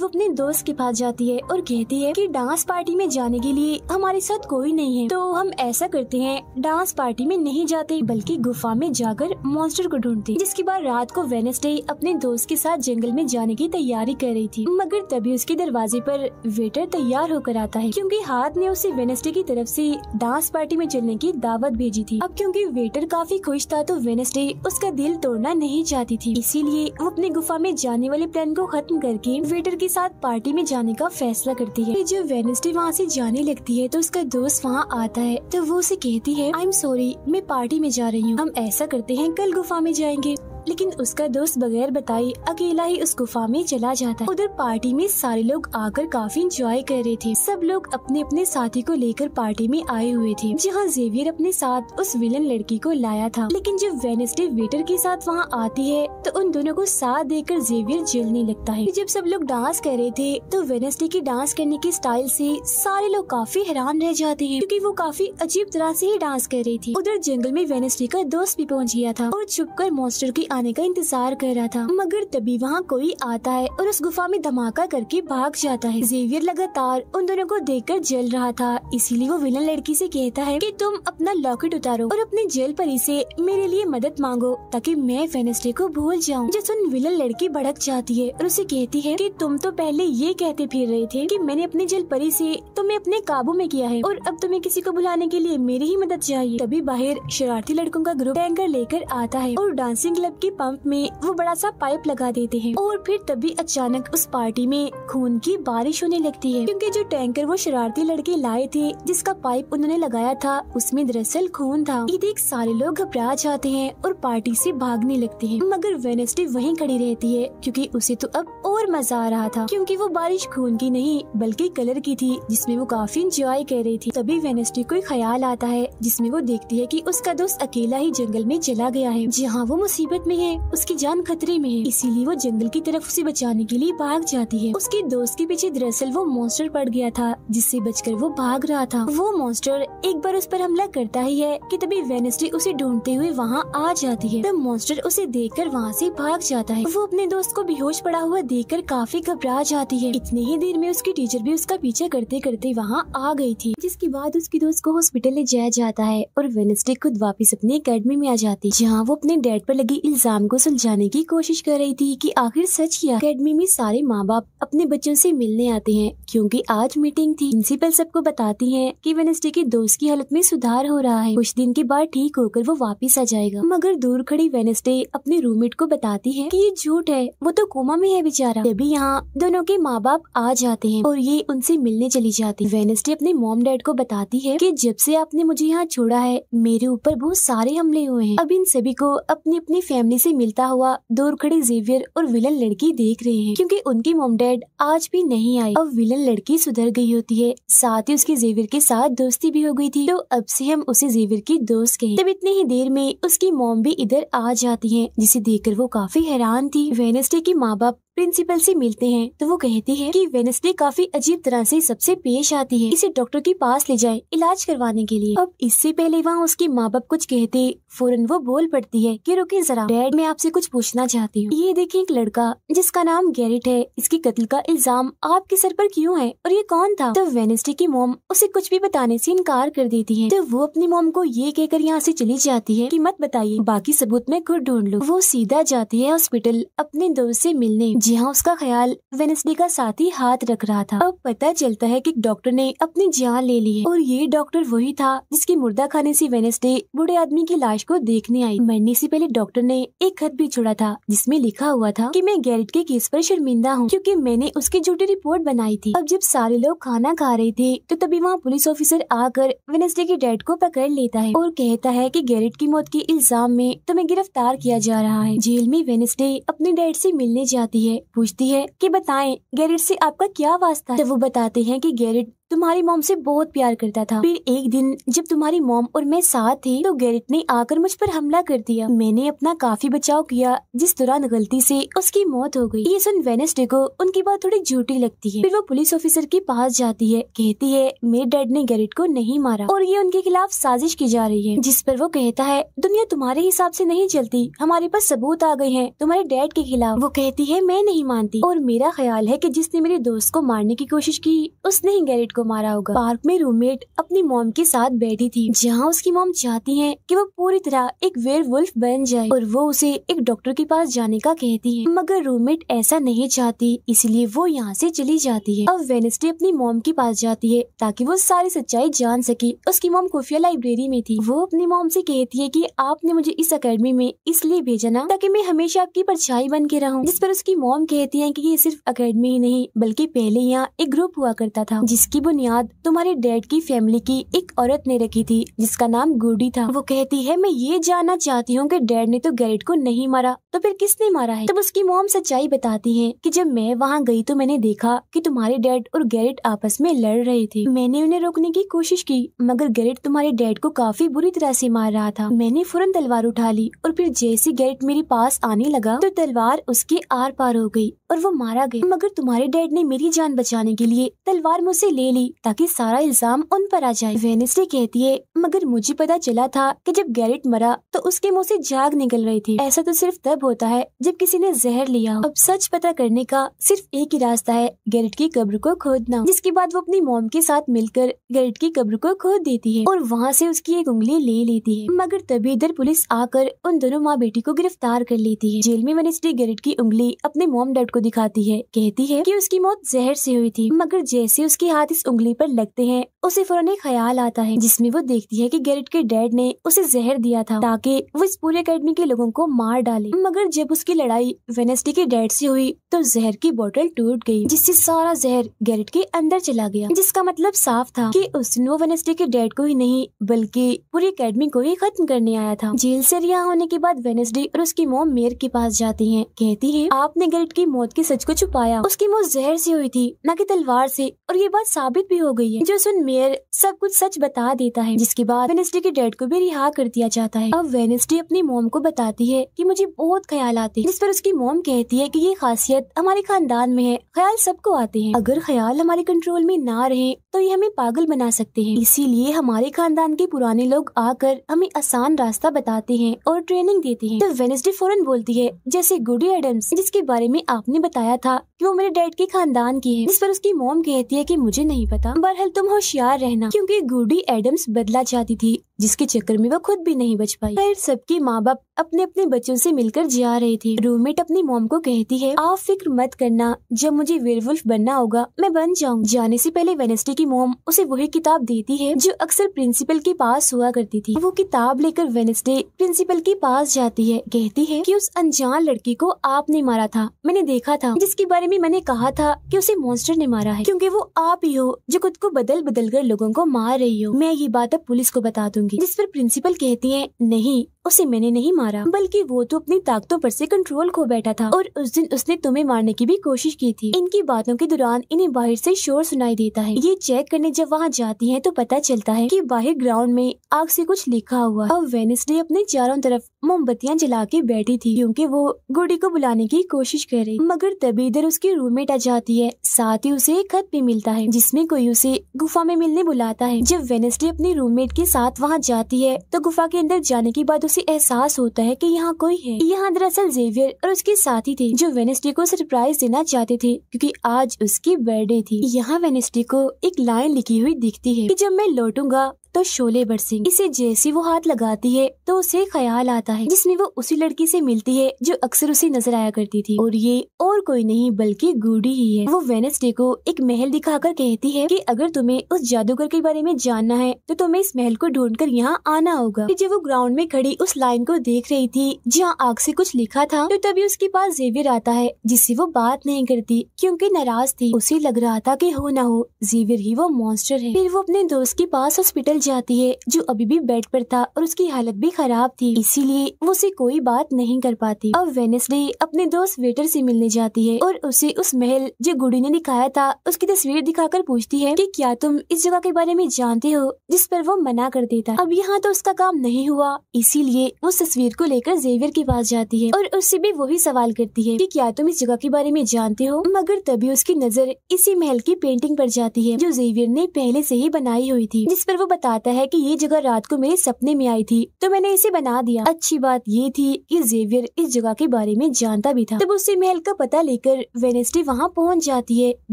वो अपने दोस्त के पास जाती है और कहती है कि डांस पार्टी में जाने के लिए हमारे साथ कोई नहीं है तो हम ऐसा करते हैं डांस पार्टी में नहीं जाते बल्कि गुफा में जाकर मॉन्स्टर को ढूंढते जिसके बाद रात को वेनेसडे अपने दोस्त के साथ जंगल में जाने की तैयारी कर रही थी मगर तभी उसके दरवाजे पर वेटर तैयार होकर आता है क्योंकि हाथ ने उसे वेनेसडे की तरफ से डांस पार्टी में चलने की दावत भेजी थी अब क्योंकि वेटर काफी खुश था तो वेनेसडे उसका दिल तोड़ना नहीं चाहती थी इसीलिए वो अपने गुफा में जाने वाले प्लान को खत्म करके वेटर के के साथ पार्टी में जाने का फैसला करती है जब वेनेसडे वहाँ से जाने लगती है तो उसका दोस्त वहाँ आता है तो वो उसे कहती है आई एम सॉरी मैं पार्टी में जा रही हूँ हम ऐसा करते हैं कल गुफा में जाएंगे लेकिन उसका दोस्त बगैर बताए अकेला ही उस गुफा में चला जाता उधर पार्टी में सारे लोग आकर काफी इंजॉय कर रहे थे सब लोग अपने अपने साथी को लेकर पार्टी में आए हुए थे जहाँ जेवियर अपने साथ उस विलन लड़की को लाया था लेकिन जब वेनेसडे वेटर के साथ वहाँ आती है तो उन दोनों को साथ देकर जेवियर जेलने लगता है जब सब लोग डांस कर रहे थे तो वेनेसडे की डांस करने की स्टाइल से सारे लोग काफी हैरान रह जाते हैं क्योंकि वो काफी अजीब तरह से ही डांस कर रही थी उधर जंगल में वेनेसडे का दोस्त भी पहुंच गया था और छुपकर मॉन्स्टर की आने का इंतजार कर रहा था मगर तभी वहाँ कोई आता है और उस गुफा में धमाका करके भाग जाता है जेवियर लगातार उन दोनों को देख कर जल रहा था इसीलिए वो विलन लड़की ऐसी कहता है की तुम अपना लॉकेट उतारो और अपने जेल परी ऐसी मेरे लिए मदद मांगो ताकि मैं फेनेस्टे को भूल जाऊँ जो सुन विलन लड़की भड़क जाती है और उसे कहती है की तुम तो पहले ये कहते फिर रहे थे की मैंने अपने जेल परी ऐसी तुम्हें अपने काबू में किया है और अब तुम्हें किसी को बुलाने के लिए मेरी ही मदद चाहिए तभी बाहर शरारती लड़कों का ग्रुप टैंकर लेकर आता है और डांसिंग क्लब के पंप में वो बड़ा सा पाइप लगा देते हैं और फिर तभी अचानक उस पार्टी में खून की बारिश होने लगती है क्योंकि जो टैंकर वो शरारती लड़के लाए थे जिसका पाइप उन्होंने लगाया था उसमें दरअसल खून था ये देख सारे लोग घबरा जाते हैं और पार्टी से भागने लगते हैं मगर वेनेसडे वहीं खड़ी रहती है क्योंकि उसे तो अब और मजा आ रहा था क्योंकि वो बारिश खून की नहीं बल्कि कलर की थी जिसमे वो काफी इंजॉय कर रही थी तभी वेनेसडे को ख्याल आता है जिसमे वो देखती है की उसका दोस्त अकेला ही जंगल में चला गया है जहाँ वो मुसीबत में में है उसकी जान खतरे में है इसीलिए वो जंगल की तरफ उसे बचाने के लिए भाग जाती है उसके दोस्त के पीछे दरअसल वो मॉन्स्टर पड़ गया था जिससे बचकर वो भाग रहा था वो मॉन्स्टर एक बार उस पर हमला करता ही है कि तभी वेनेसडे उसे ढूंढते हुए वहाँ आ जाती है तब तो मॉन्स्टर उसे कर वहाँ से भाग जाता है वो अपने दोस्त को बेहोश पड़ा हुआ कर काफी घबरा जाती है इतने ही देर में उसकी टीचर भी उसका पीछा करते करते वहाँ आ गई थी जिसके बाद उसकी दोस्त को हॉस्पिटल ले जाया जाता है और वेनेस्टे खुद वापिस अपनी अकेडमी में आ जाती है जहाँ वो अपने डैड पर लगी इल्जाम इल्जाम को सुलझाने की कोशिश कर रही थी कि आखिर सच क्या अकेडमी में सारे माँ बाप अपने बच्चों से मिलने आते हैं क्योंकि आज मीटिंग थी प्रिंसिपल सबको बताती हैं कि वेनेसडे के दोस्त की हालत में सुधार हो रहा है कुछ दिन के बाद ठीक होकर वो वापस आ जाएगा मगर दूर खड़ी वेनेसडे अपने रूममेट को बताती है की ये झूठ है वो तो कोमा में है बेचारा तभी यहाँ दोनों के माँ बाप आ जाते हैं और ये उनसे मिलने चली जाती वेनेसडे अपने मोम डैड को बताती है की जब से आपने मुझे यहाँ छोड़ा है मेरे ऊपर बहुत सारे हमले हुए हैं अब इन सभी को अपनी अपनी फैमिली सामने से मिलता हुआ दूर खड़ी जेवियर और विलन लड़की देख रहे हैं क्योंकि उनकी मोम डैड आज भी नहीं आई अब विलन लड़की सुधर गई होती है साथ ही उसकी जेवियर के साथ दोस्ती भी हो गई थी तो अब से हम उसे जेवियर की दोस्त कहें तब इतनी ही देर में उसकी मोम भी इधर आ जाती है जिसे देख वो काफी हैरान थी वेनेसडे के माँ बाप प्रिंसिपल से मिलते हैं तो वो कहती है कि वेनसडे काफी अजीब तरह से सबसे पेश आती है इसे डॉक्टर के पास ले जाए इलाज करवाने के लिए अब इससे पहले वहाँ उसके माँ बाप कुछ कहते फौरन वो बोल पड़ती है कि रुके जरा डैड मैं आपसे कुछ पूछना चाहती हूँ ये देखिए एक लड़का जिसका नाम गैरिट है इसके कत्ल का इल्जाम आपके सर पर क्यूँ है और ये कौन था तब तो वेनेसडे की मोम उसे कुछ भी बताने ऐसी इनकार कर देती है तो वो अपनी मोम को ये कहकर यहाँ ऐसी चली जाती है की मत बताइए बाकी सबूत में खुद ढूंढ लो वो सीधा जाती है हॉस्पिटल अपने दोस्त ऐसी मिलने जी हाँ उसका ख्याल वेनेसडे का साथ ही हाथ रख रहा था अब पता चलता है कि डॉक्टर ने अपनी जान ले ली है और ये डॉक्टर वही था जिसकी मुर्दा खाने से वेनेसडे बूढ़े आदमी की लाश को देखने आई मरने से पहले डॉक्टर ने एक खत भी छोड़ा था जिसमें लिखा हुआ था कि मैं गैरेट के केस पर शर्मिंदा हूँ क्योंकि मैंने उसकी झूठी रिपोर्ट बनाई थी अब जब सारे लोग खाना खा रहे थे तो तभी वहाँ पुलिस ऑफिसर आकर वेनेसडे के डैड को पकड़ लेता है और कहता है की गैरेट की मौत के इल्जाम में तुम्हें गिरफ्तार किया जा रहा है जेल में वेनेसडे अपने डैड ऐसी मिलने जाती है पूछती है कि बताएं गैरेट से आपका क्या वास्ता है तो वो बताते हैं कि गैरेट तुम्हारी मोम से बहुत प्यार करता था फिर एक दिन जब तुम्हारी मोम और मैं साथ थे तो गैरेट ने आकर मुझ पर हमला कर दिया मैंने अपना काफी बचाव किया जिस दौरान गलती से उसकी मौत हो गई ये सुन वेनेसडे को उनकी बात थोड़ी झूठी लगती है फिर वो पुलिस ऑफिसर के पास जाती है कहती है मेरे डैड ने गैरेट को नहीं मारा और ये उनके खिलाफ साजिश की जा रही है जिस पर वो कहता है दुनिया तुम्हारे हिसाब से नहीं चलती हमारे पास सबूत आ गए हैं तुम्हारे डैड के खिलाफ वो कहती है मैं नहीं मानती और मेरा ख्याल है की जिसने मेरे दोस्त को मारने की कोशिश की उसने ही गैरेट को मारा होगा पार्क में रूममेट अपनी मोम के साथ बैठी थी जहाँ उसकी मोम चाहती है कि वो पूरी तरह एक वेयर बन जाए और वो उसे एक डॉक्टर के पास जाने का कहती है मगर रूममेट ऐसा नहीं चाहती इसलिए वो यहाँ से चली जाती है अब वेनेस्टे अपनी मोम के पास जाती है ताकि वो सारी सच्चाई जान सके उसकी मोम खुफिया लाइब्रेरी में थी वो अपनी मोम से कहती है कि आपने मुझे इस अकेडमी में इसलिए भेजा ना ताकि मैं हमेशा आपकी परछाई बन के रहूँ जिस पर उसकी मोम कहती है की ये सिर्फ अकेडमी ही नहीं बल्कि पहले यहाँ एक ग्रुप हुआ करता था जिसकी बुनियाद तुम्हारे डैड की फैमिली की एक औरत ने रखी थी जिसका नाम गुडी था वो कहती है मैं ये जानना चाहती हूँ की डैड ने तो गैरेट को नहीं मारा तो फिर किसने मारा है तब उसकी मोम सच्चाई बताती है की जब मैं वहाँ गई तो मैंने देखा की तुम्हारे डैड और गैरेट आपस में लड़ रहे थे मैंने उन्हें रोकने की कोशिश की मगर गैरेट तुम्हारे डैड को काफी बुरी तरह से मार रहा था मैंने फौरन तलवार उठा ली और फिर जैसे गैरेट मेरे पास आने लगा तो तलवार उसके आर पार हो गयी और वो मारा गया मगर तुम्हारे डैड ने मेरी जान बचाने के लिए तलवार मुझसे ले ली ताकि सारा इल्जाम उन पर आ जाए वेनिस्टे कहती है मगर मुझे पता चला था कि जब गैरेट मरा तो उसके मुंह से जाग निकल रही थी ऐसा तो सिर्फ तब होता है जब किसी ने जहर लिया हो अब सच पता करने का सिर्फ एक ही रास्ता है गैरेट की कब्र को खोदना जिसके बाद वो अपनी मोम के साथ मिलकर गैरेट की कब्र को खोद देती है और वहाँ से उसकी एक उंगली ले लेती है मगर तभी इधर पुलिस आकर उन दोनों माँ बेटी को गिरफ्तार कर लेती है जेल में वेनिस्टे गैरेट की उंगली अपने मोम डैड को दिखाती है कहती है की उसकी मौत जहर से हुई थी मगर जैसे उसके हाथ इस उंगली पर लगते हैं उसे फौरन एक ख्याल आता है जिसमें वो देखती है कि गैरेट के डैड ने उसे जहर दिया था ताकि वो इस पूरे अकेडमी के लोगों को मार डाले मगर जब उसकी लड़ाई वेनेसडे के डैड से हुई तो जहर की बोतल टूट गई जिससे सारा जहर गैरेट के अंदर चला गया जिसका मतलब साफ था कि उस दिन वो वेनेसडे के डैड को ही नहीं बल्कि पूरी अकेडमी को ही खत्म करने आया था जेल से रिहा होने के बाद वेनेस्डे और उसकी मोम मेयर के पास जाती है कहती है आपने गैरेट की मौत के सच को छुपाया उसकी मौत जहर से हुई थी न की तलवार से और ये बात साबित साबित भी हो गई है जो सुन मेयर सब कुछ सच बता देता है जिसके बाद वेनेस्टी के डैड को भी रिहा कर दिया जाता है अब वेनेसडे अपनी मोम को बताती है की मुझे बहुत ख्याल आते हैं जिस पर उसकी मोम कहती है की ये खासियत हमारे खानदान में है ख्याल सबको आते हैं अगर ख्याल हमारे कंट्रोल में ना रहे तो ये हमें पागल बना सकते हैं इसीलिए हमारे खानदान के पुराने लोग आकर हमें आसान रास्ता बताते हैं और ट्रेनिंग देते हैं तो वेनेसडे फौरन बोलती है जैसे गुडी एडम्स जिसके बारे में आपने बताया था कि वो मेरे डैड के खानदान की है जिस पर उसकी मोम कहती है कि मुझे नहीं नहीं पता बरहल तुम होशियार रहना क्योंकि गुडी एडम्स बदला जाती थी जिसके चक्कर में वह खुद भी नहीं बच पाई खैर सबके माँ बाप अपने अपने बच्चों से मिलकर जा रहे थे रूममेट अपनी मोम को कहती है आप फिक्र मत करना जब मुझे वेरवुल्फ बनना होगा मैं बन जाऊँ जाने से पहले वेनेस्डे की मोम उसे वही किताब देती है जो अक्सर प्रिंसिपल के पास हुआ करती थी वो किताब लेकर वेनेस्डे प्रिंसिपल के पास जाती है कहती है की उस अनजान लड़की को आपने मारा था मैंने देखा था जिसके बारे में मैंने कहा था की उसे मॉन्स्टर ने मारा है क्यूँकी वो आप ही हो जो खुद को बदल बदल कर लोगों को मार रही हो मैं ये बात अब पुलिस को बता दूंगी दूंगी जिस पर प्रिंसिपल कहती है नहीं उसे मैंने नहीं मारा बल्कि वो तो अपनी ताकतों पर से कंट्रोल खो बैठा था और उस दिन उसने तुम्हें मारने की भी कोशिश की थी इनकी बातों के दौरान इन्हें बाहर से शोर सुनाई देता है ये चेक करने जब वहाँ जाती है तो पता चलता है की बाहर ग्राउंड में आग से कुछ लिखा हुआ और वेनेसडे अपने चारों तरफ मोमबत्तियाँ जला के बैठी थी क्यूँकी वो गुड़ी को बुलाने की कोशिश कर रही मगर तभी इधर उसकी रूममेट आ जाती है साथ ही उसे एक खत भी मिलता है जिसमें कोई उसे गुफा में मिलने बुलाता है जब वेनेसडे अपने रूममेट के साथ वहाँ जाती है तो गुफा के अंदर जाने के बाद उसे उसे एहसास होता है कि यहाँ कोई है यहाँ दरअसल जेवियर और उसके साथी थे जो वेनेस्टे को सरप्राइज देना चाहते थे क्योंकि आज उसकी बर्थडे थी यहाँ वेनेस्टे को एक लाइन लिखी हुई दिखती है कि जब मैं लौटूंगा तो शोले बरसेंगे इसे जैसी वो हाथ लगाती है तो उसे ख्याल आता है जिसमें वो उसी लड़की से मिलती है जो अक्सर उसे नजर आया करती थी और ये और कोई नहीं बल्कि गुडी ही है वो वेनेसडे को एक महल दिखाकर कहती है कि अगर तुम्हें उस जादूगर के बारे में जानना है तो तुम्हें इस महल को ढूंढ कर यहाँ आना होगा जब वो ग्राउंड में खड़ी उस लाइन को देख रही थी जहाँ आग से कुछ लिखा था तो तभी उसके पास जेवियर आता है जिससे वो बात नहीं करती क्यूँकी नाराज थी उसे लग रहा था की हो ना हो जेवियर ही वो मॉन्स्टर है फिर वो अपने दोस्त के पास हॉस्पिटल जाती है जो अभी भी बेड पर था और उसकी हालत भी खराब थी इसीलिए वो उसे कोई बात नहीं कर पाती अब वेनेसडे अपने दोस्त वेटर से मिलने जाती है और उसे उस महल जो गुड़ी ने दिखाया था उसकी तस्वीर दिखाकर पूछती है कि क्या तुम इस जगह के बारे में जानते हो जिस पर वो मना कर देता अब यहाँ तो उसका काम नहीं हुआ इसीलिए वो तस्वीर को लेकर जेवियर के पास जाती है और उससे भी वही सवाल करती है की क्या तुम इस जगह के बारे में जानते हो मगर तभी उसकी नजर इसी महल की पेंटिंग पर जाती है जो जेवियर ने पहले से ही बनाई हुई थी जिस पर वो बता आता है कि ये जगह रात को मेरे सपने में आई थी तो मैंने इसे बना दिया अच्छी बात ये थी कि जेवियर इस जगह के बारे में जानता भी था तब उसी महल का पता लेकर वेनेस्डे वहाँ पहुँच जाती है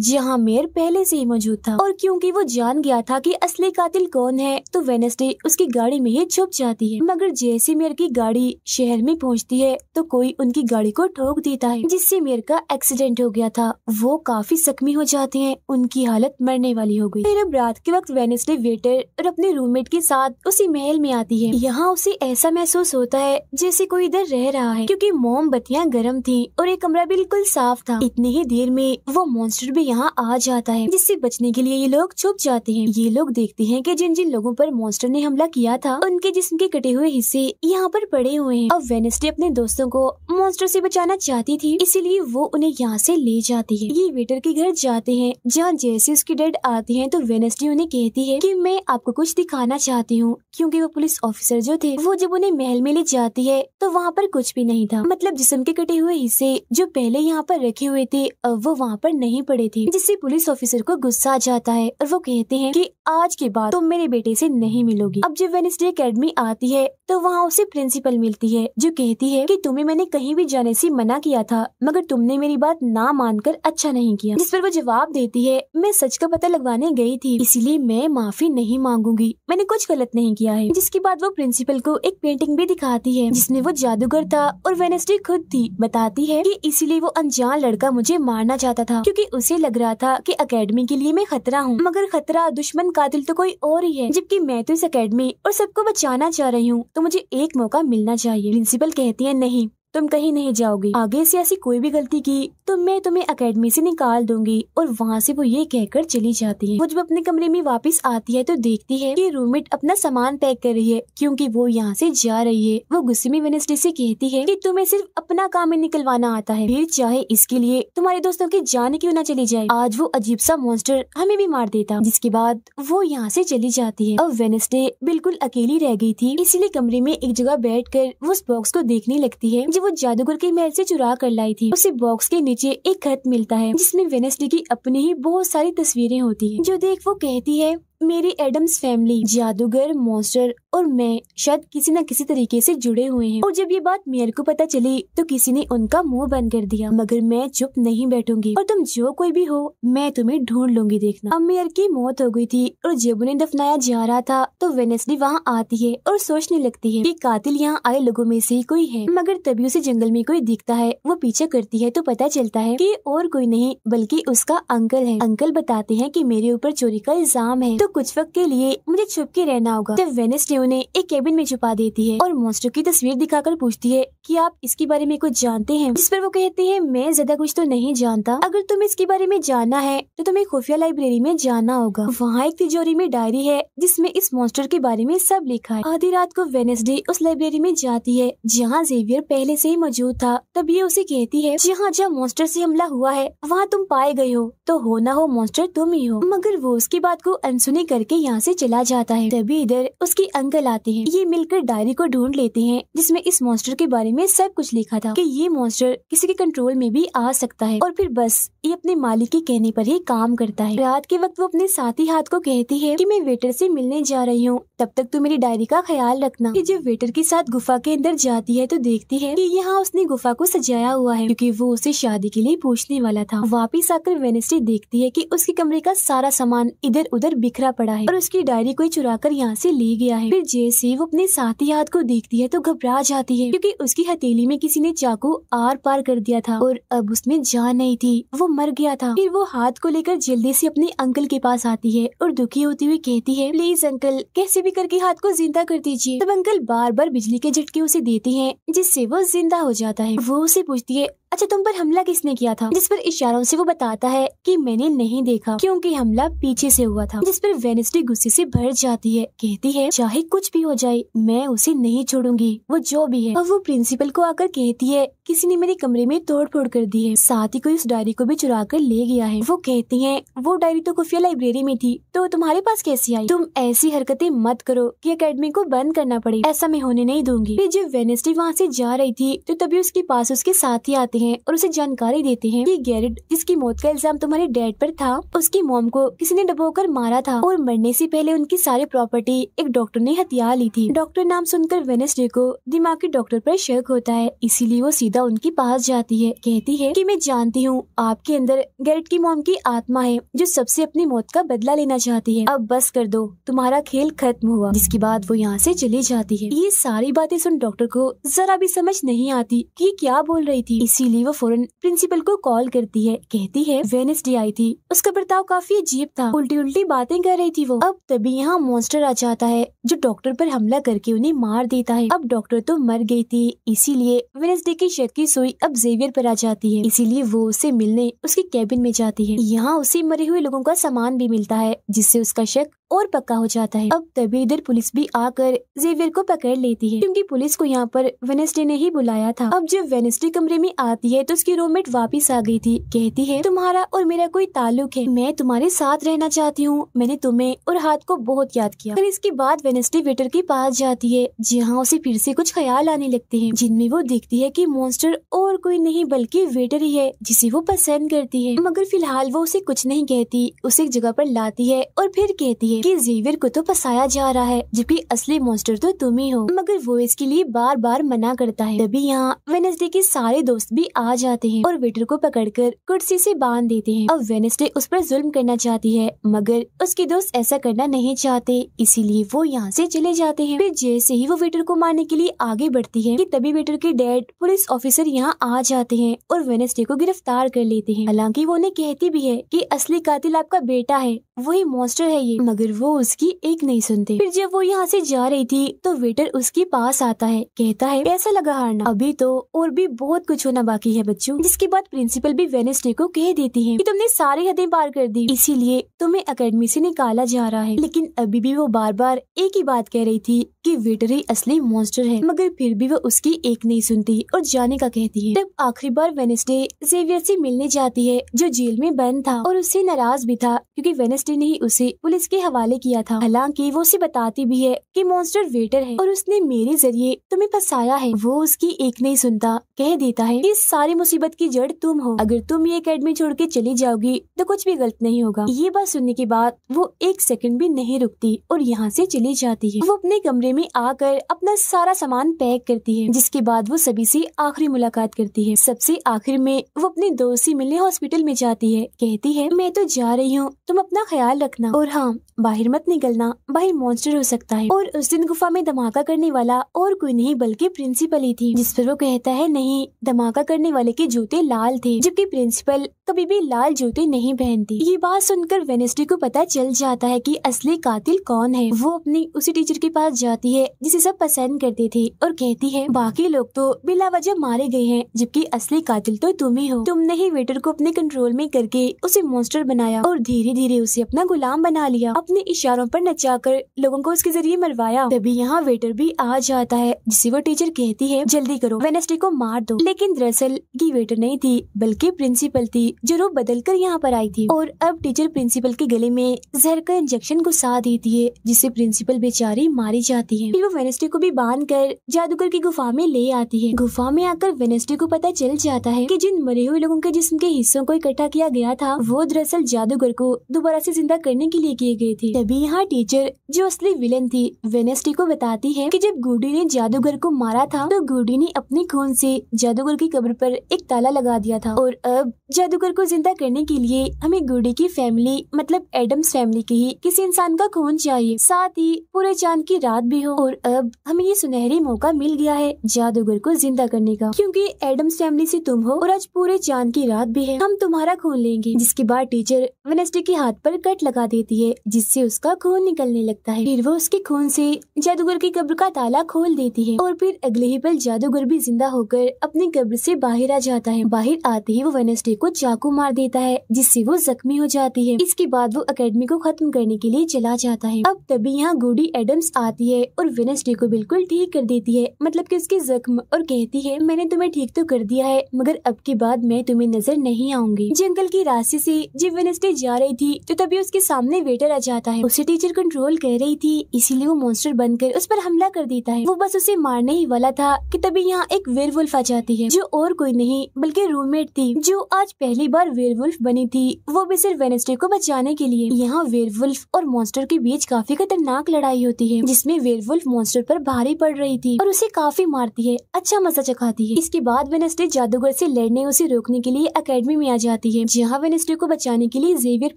जहाँ मेयर पहले से ही मौजूद था और क्यूँकी वो जान गया था की असली कातिल कौन है तो वेनेस्डे उसकी गाड़ी में ही छुप जाती है मगर जैसे मेयर की गाड़ी शहर में पहुँचती है तो कोई उनकी गाड़ी को ठोक देता है जिससे मेयर का एक्सीडेंट हो गया था वो काफी जख्मी हो जाते हैं उनकी हालत मरने वाली हो गई फिर अब रात के वक्त वेनेस्डे वेटर और अपने रूममेट के साथ उसी महल में आती है यहाँ उसे ऐसा महसूस होता है जैसे कोई इधर रह रहा है क्योंकि मोमबत्तियाँ गर्म थी और ये कमरा बिल्कुल साफ था इतने ही देर में वो मॉन्स्टर भी यहाँ आ जाता है जिससे बचने के लिए ये लोग छुप जाते हैं ये लोग देखते हैं की जिन जिन लोगों पर मॉन्स्टर ने हमला किया था उनके जिस्म के कटे हुए हिस्से यहाँ पर पड़े हुए हैं अब वेनेसडे अपने दोस्तों को मॉन्स्टर से बचाना चाहती थी इसीलिए वो उन्हें यहाँ से ले जाती है ये वेटर के घर जाते हैं जहाँ जैसे उसकी डेड आते हैं तो वेनेसडे उन्हें कहती है की मैं आपको कुछ दिखाना चाहती हूँ क्योंकि वो पुलिस ऑफिसर जो थे वो जब उन्हें महल में ले जाती है तो वहाँ पर कुछ भी नहीं था मतलब जिसम के कटे हुए हिस्से जो पहले यहाँ पर रखे हुए थे वो वहाँ पर नहीं पड़े थे जिससे पुलिस ऑफिसर को गुस्सा आ जाता है और वो कहते हैं की आज के बाद तुम मेरे बेटे ऐसी नहीं मिलोगी अब जब वेनेसडे अकेडमी आती है तो वहाँ उसे प्रिंसिपल मिलती है जो कहती है की तुम्हें मैंने कहीं भी जाने ऐसी मना किया था मगर तुमने मेरी बात ना मानकर अच्छा नहीं किया जिस पर वो जवाब देती है मैं सच का पता लगवाने गयी थी इसलिए मैं माफी नहीं मांगूंगी होगी मैंने कुछ गलत नहीं किया है जिसके बाद वो प्रिंसिपल को एक पेंटिंग भी दिखाती है जिसमे वो जादूगर था और वेनेस्टे खुद थी बताती है की इसीलिए वो अनजान लड़का मुझे मारना चाहता था क्यूँकी उसे लग रहा था की अकेडमी के लिए मैं खतरा हूँ मगर खतरा दुश्मन कातिल तो कोई और ही है जबकि मैं तो इस अकेडमी और सबको बचाना चाह रही हूँ तो मुझे एक मौका मिलना चाहिए प्रिंसिपल कहती है नहीं तुम कहीं नहीं जाओगी आगे से ऐसी कोई भी गलती की तो मैं तुम्हें अकेडमी से निकाल दूंगी और वहाँ से वो ये कहकर चली जाती है वो जब अपने कमरे में वापस आती है तो देखती है कि रूममेट अपना सामान पैक कर रही है क्योंकि वो यहाँ से जा रही है वो गुस्से में वेनेस्डे से कहती है कि तुम्हें सिर्फ अपना काम ही निकलवाना आता है फिर चाहे इसके लिए तुम्हारे दोस्तों के जाने क्यों ना चली जाए आज वो अजीब सा मॉन्स्टर हमें भी मार देता जिसके बाद वो यहाँ से चली जाती है और वेनेस्डे बिल्कुल अकेली रह गई थी इसीलिए कमरे में एक जगह बैठ कर उस बॉक्स को देखने लगती है जब वो जादूगर के महल से चुरा कर लाई थी उसे बॉक्स के नीचे एक खत मिलता है जिसमें वेनेसली की अपनी ही बहुत सारी तस्वीरें होती है जो देख वो कहती है मेरी एडम्स फैमिली जादूगर मॉन्स्टर और मैं शायद किसी न किसी तरीके से जुड़े हुए हैं और जब ये बात मेयर को पता चली तो किसी ने उनका मुंह बंद कर दिया मगर मैं चुप नहीं बैठूंगी और तुम जो कोई भी हो मैं तुम्हें ढूंढ लूंगी देखना अब मेयर की मौत हो गई थी और जब उन्हें दफनाया जा रहा था तो वेनेसडे वहाँ आती है और सोचने लगती है की कातिल यहाँ आए लोगों में से कोई है मगर तभी उसे जंगल में कोई दिखता है वो पीछे करती है तो पता चलता है की और कोई नहीं बल्कि उसका अंकल है अंकल बताते हैं की मेरे ऊपर चोरी का इल्जाम है तो कुछ वक्त के लिए मुझे छुप के रहना होगा वेनिस ने उन्हें एक केबिन में छुपा देती है और मॉन्स्टर की तस्वीर दिखाकर पूछती है कि आप इसके बारे में कुछ जानते हैं जिस पर वो कहते हैं मैं ज्यादा कुछ तो नहीं जानता अगर तुम इसके बारे में जानना है तो तुम्हें खुफिया लाइब्रेरी में जाना होगा वहाँ एक तिजोरी में डायरी है जिसमे इस मॉन्स्टर के बारे में सब लिखा है आधी रात को वेनेसडे उस लाइब्रेरी में जाती है जहाँ जेवियर पहले ऐसी ही मौजूद था तब ये उसे कहती है जहाँ जहाँ मॉन्स्टर ऐसी हमला हुआ है वहाँ तुम पाए गए हो तो हो ना हो मॉन्स्टर तुम ही हो मगर वो उसकी बात को अनसुनी ऐसे करके यहाँ से चला जाता है तभी इधर उसके अंकल आते हैं ये मिलकर डायरी को ढूंढ लेते हैं जिसमें इस मॉन्स्टर के बारे में सब कुछ लिखा था कि ये मॉन्स्टर किसी के कंट्रोल में भी आ सकता है और फिर बस ये अपने मालिक के कहने पर ही काम करता है रात के वक्त वो अपने साथी हाथ को कहती है कि मैं वेटर से मिलने जा रही हूँ तब तक तू मेरी डायरी का ख्याल रखना जब वेटर के साथ गुफा के अंदर जाती है तो देखती है की यहाँ उसने गुफा को सजाया हुआ है क्यूँकी वो उसे शादी के लिए पूछने वाला था वापिस आकर वेनेस्टे देखती है की उसके कमरे का सारा सामान इधर उधर बिखरा पड़ा है और उसकी डायरी कोई चुरा कर यहाँ ऐसी ले गया है फिर जैसे वो अपने साथी हाथ को देखती है तो घबरा जाती है क्योंकि उसकी हथेली में किसी ने चाकू आर पार कर दिया था और अब उसमें जान नहीं थी वो मर गया था फिर वो हाथ को लेकर जल्दी से अपने अंकल के पास आती है और दुखी होती हुई कहती है प्लीज अंकल कैसे भी करके हाथ को जिंदा कर दीजिए तब अंकल बार बार बिजली के झटके उसे देती हैं जिससे वो जिंदा हो जाता है वो उसे पूछती है अच्छा तुम पर हमला किसने किया था जिस पर इशारों से वो बताता है कि मैंने नहीं देखा क्योंकि हमला पीछे से हुआ था जिस पर वेनेसडे गुस्से से भर जाती है कहती है चाहे कुछ भी हो जाए मैं उसे नहीं छोड़ूंगी वो जो भी है और वो प्रिंसिपल को आकर कहती है किसी ने मेरे कमरे में तोड़ फोड़ कर दी है साथ ही कोई उस डायरी को भी चुरा कर ले गया है वो कहती है वो डायरी तो खुफिया लाइब्रेरी में थी तो तुम्हारे पास कैसी आई तुम ऐसी हरकतें मत करो की अकेडमी को बंद करना पड़े ऐसा मैं होने नहीं दूंगी फिर जब वेनेसडे वहाँ ऐसी जा रही थी तो तभी उसके पास उसके साथ आते हैं हैं और उसे जानकारी देते हैं कि गैरेट जिसकी मौत का इल्जाम तुम्हारे डैड पर था उसकी मोम को किसी ने डबोकर मारा था और मरने से पहले उनकी सारी प्रॉपर्टी एक डॉक्टर ने हथियार ली थी डॉक्टर नाम सुनकर वेनेसडे को दिमाग के डॉक्टर पर शक होता है इसीलिए वो सीधा उनके पास जाती है कहती है कि मैं जानती हूँ आपके अंदर गैरेट की मोम की आत्मा है जो सबसे अपनी मौत का बदला लेना चाहती है अब बस कर दो तुम्हारा खेल खत्म हुआ जिसके बाद वो यहाँ से चली जाती है ये सारी बातें सुन डॉक्टर को जरा भी समझ नहीं आती कि क्या बोल रही थी इसीलिए लिए वो फौरन प्रिंसिपल को कॉल करती है कहती है वेनेसडे आई थी उसका बर्ताव काफी अजीब था उल्टी उल्टी बातें कर रही थी वो अब तभी यहाँ मॉन्स्टर आ जाता है जो डॉक्टर पर हमला करके उन्हें मार देता है अब डॉक्टर तो मर गई थी इसीलिए वेनेसडे की शक की सुई अब जेवियर पर आ जाती है इसीलिए वो उसे मिलने उसके कैबिन में जाती है यहाँ उसे मरे हुए लोगों का सामान भी मिलता है जिससे उसका शक और पक्का हो जाता है अब तभी इधर पुलिस भी आकर जेवियर को पकड़ लेती है क्योंकि पुलिस को यहाँ पर वेनेस्टे ने ही बुलाया था अब जब वेनेस्टे कमरे में आती है तो उसकी रोममेट वापिस आ गई थी कहती है तुम्हारा और मेरा कोई ताल्लुक है मैं तुम्हारे साथ रहना चाहती हूँ मैंने तुम्हें और हाथ को बहुत याद किया फिर इसके बाद वेनेस्टे वेटर के पास जाती है जहाँ उसे फिर से कुछ ख्याल आने लगते है जिनमें वो देखती है की मॉन्स्टर और कोई नहीं बल्कि वेटर ही है जिसे वो पसंद करती है मगर फिलहाल वो उसे कुछ नहीं कहती उसे एक जगह पर लाती है और फिर कहती है कि जेवियर को तो फसाया जा रहा है जबकि असली मॉन्स्टर तो तुम ही हो मगर वो इसके लिए बार बार मना करता है तभी यहाँ वेनेसडे के सारे दोस्त भी आ जाते हैं और वेटर को पकड़कर कुर्सी से बांध देते हैं और वेनेसडे उस पर जुल्म करना चाहती है मगर उसके दोस्त ऐसा करना नहीं चाहते इसीलिए वो यहाँ से चले जाते हैं फिर जैसे ही वो वेटर को मारने के लिए आगे बढ़ती है तभी वेटर के डैड पुलिस ऑफिसर यहाँ आ जाते हैं और वेनेसडे को गिरफ्तार कर लेते हैं हालांकि वो उन्हें कहती भी है की असली कातिल आपका बेटा है वही मॉन्स्टर है ये मगर मगर वो उसकी एक नहीं सुनते फिर जब वो यहाँ से जा रही थी तो वेटर उसके पास आता है कहता है कैसा लगा हारना अभी तो और भी बहुत कुछ होना बाकी है बच्चों जिसके बाद प्रिंसिपल भी वेनेसडे को कह देती है की तुमने सारी हदें पार कर दी इसीलिए तुम्हें अकेडमी से निकाला जा रहा है लेकिन अभी भी वो बार बार एक ही बात कह रही थी कि वेटर ही असली मॉन्स्टर है मगर फिर भी वो उसकी एक नहीं सुनती और जाने का कहती है तब आखिरी बार वेनेसडे जेवियर से मिलने जाती है जो जेल में बंद था और उससे नाराज भी था क्योंकि वेनेसडे ने ही उसे पुलिस के हवाले किया था हालांकि वो उसे बताती भी है कि मॉन्स्टर वेटर है और उसने मेरे जरिए तुम्हें फसाया है वो उसकी एक नहीं सुनता कह देता है इस सारी मुसीबत की जड़ तुम हो अगर तुम ये अकेडमी छोड़ के चली जाओगी तो कुछ भी गलत नहीं होगा ये बात सुनने के बाद वो एक सेकंड भी नहीं रुकती और यहाँ से चली जाती है वो अपने कमरे में आकर अपना सारा सामान पैक करती है जिसके बाद वो सभी से आखिरी मुलाकात करती है सबसे आखिर में वो अपने दोस्त से मिलने हॉस्पिटल में जाती है कहती है मैं तो जा रही हूँ तुम अपना ख्याल रखना और हाँ बाहर मत निकलना बाहर मॉन्स्टर हो सकता है और उस दिन गुफा में धमाका करने वाला और कोई नहीं बल्कि प्रिंसिपल ही थी जिस पर वो कहता है नहीं धमाका करने वाले के जूते लाल थे जबकि प्रिंसिपल कभी भी लाल जूते नहीं पहनती ये बात सुनकर वेनेस्टे को पता चल जाता है की असली कातिल कौन है वो अपनी उसी टीचर के पास जाती है जिसे सब पसंद करती थी और कहती है बाकी लोग तो बिला वजह मारे गए हैं जबकि असली कातिल तो तुम ही हो तुमने ही वेटर को अपने कंट्रोल में करके उसे मॉन्स्टर बनाया और धीरे धीरे उसे अपना गुलाम बना लिया अपने अपने इशारों पर नचाकर लोगों को उसके जरिए मरवाया तभी यहाँ वेटर भी आ जाता है जिसे वो टीचर कहती है जल्दी करो वेनेस्टे को मार दो लेकिन दरअसल की वेटर नहीं थी बल्कि प्रिंसिपल थी जो रूप बदल कर यहाँ पर आई थी और अब टीचर प्रिंसिपल के गले में जहर का इंजेक्शन घुसा देती है जिससे प्रिंसिपल बेचारी मारी जाती है वो वेनेस्टे को भी बांध कर जादूगर की गुफा में ले आती है गुफा में आकर वेनेस्टे को पता चल जाता है की जिन मरे हुए लोगों के जिसम के हिस्सों को इकट्ठा किया गया था वो दरअसल जादूगर को दोबारा ऐसी जिंदा करने के लिए किए गए थे थी तभी यहाँ टीचर जो असली विलन थी वेनेस्टी को बताती है कि जब गुडी ने जादूगर को मारा था तो गुडी ने अपने खून से जादूगर की कब्र पर एक ताला लगा दिया था और अब जादूगर को जिंदा करने के लिए हमें गुडी की फैमिली मतलब एडम्स फैमिली की ही किसी इंसान का खून चाहिए साथ ही पूरे चांद की रात भी हो और अब हमें ये सुनहरी मौका मिल गया है जादूगर को जिंदा करने का क्योंकि एडम्स फैमिली से तुम हो और आज पूरे चांद की रात भी है हम तुम्हारा खून लेंगे जिसके बाद टीचर वेनेस्टी के हाथ पर कट लगा देती है जिससे से उसका खून निकलने लगता है फिर वो उसके खून से जादूगर की कब्र का ताला खोल देती है और फिर अगले ही पल जादूगर भी जिंदा होकर अपनी कब्र से बाहर आ जाता है बाहर आते ही वो वेनेसडे को चाकू मार देता है जिससे वो जख्मी हो जाती है इसके बाद वो अकेडमी को खत्म करने के लिए चला जाता है अब तभी यहाँ गुडी एडम्स आती है और वेनेसडे को बिल्कुल ठीक कर देती है मतलब की उसके जख्म और कहती है मैंने तुम्हें ठीक तो कर दिया है मगर अब की बात मैं तुम्हें नजर नहीं आऊंगी जंगल की रास्ते से जब वेनेसडे जा रही थी तो तभी उसके सामने वेटर आ जाता जाता है उसे टीचर कंट्रोल कर रही थी इसीलिए वो मॉन्स्टर बनकर उस पर हमला कर देता है वो बस उसे मारने ही वाला था कि तभी यहाँ एक वुल्फ आ जाती है जो और कोई नहीं बल्कि रूममेट थी जो आज पहली बार वुल्फ बनी थी वो भी सिर्फ वेनेस्टे को बचाने के लिए यहाँ वुल्फ और मॉन्स्टर के बीच काफी खतरनाक लड़ाई होती है जिसमे वेयरवुल्फ मॉन्स्टर पर भारी पड़ रही थी और उसे काफी मारती है अच्छा मजा चखाती है इसके बाद वेनेस्डे जादूगर से लड़ने उसे रोकने के लिए अकेडमी में आ जाती है जहाँ वेनेस्डे को बचाने के लिए जेवियर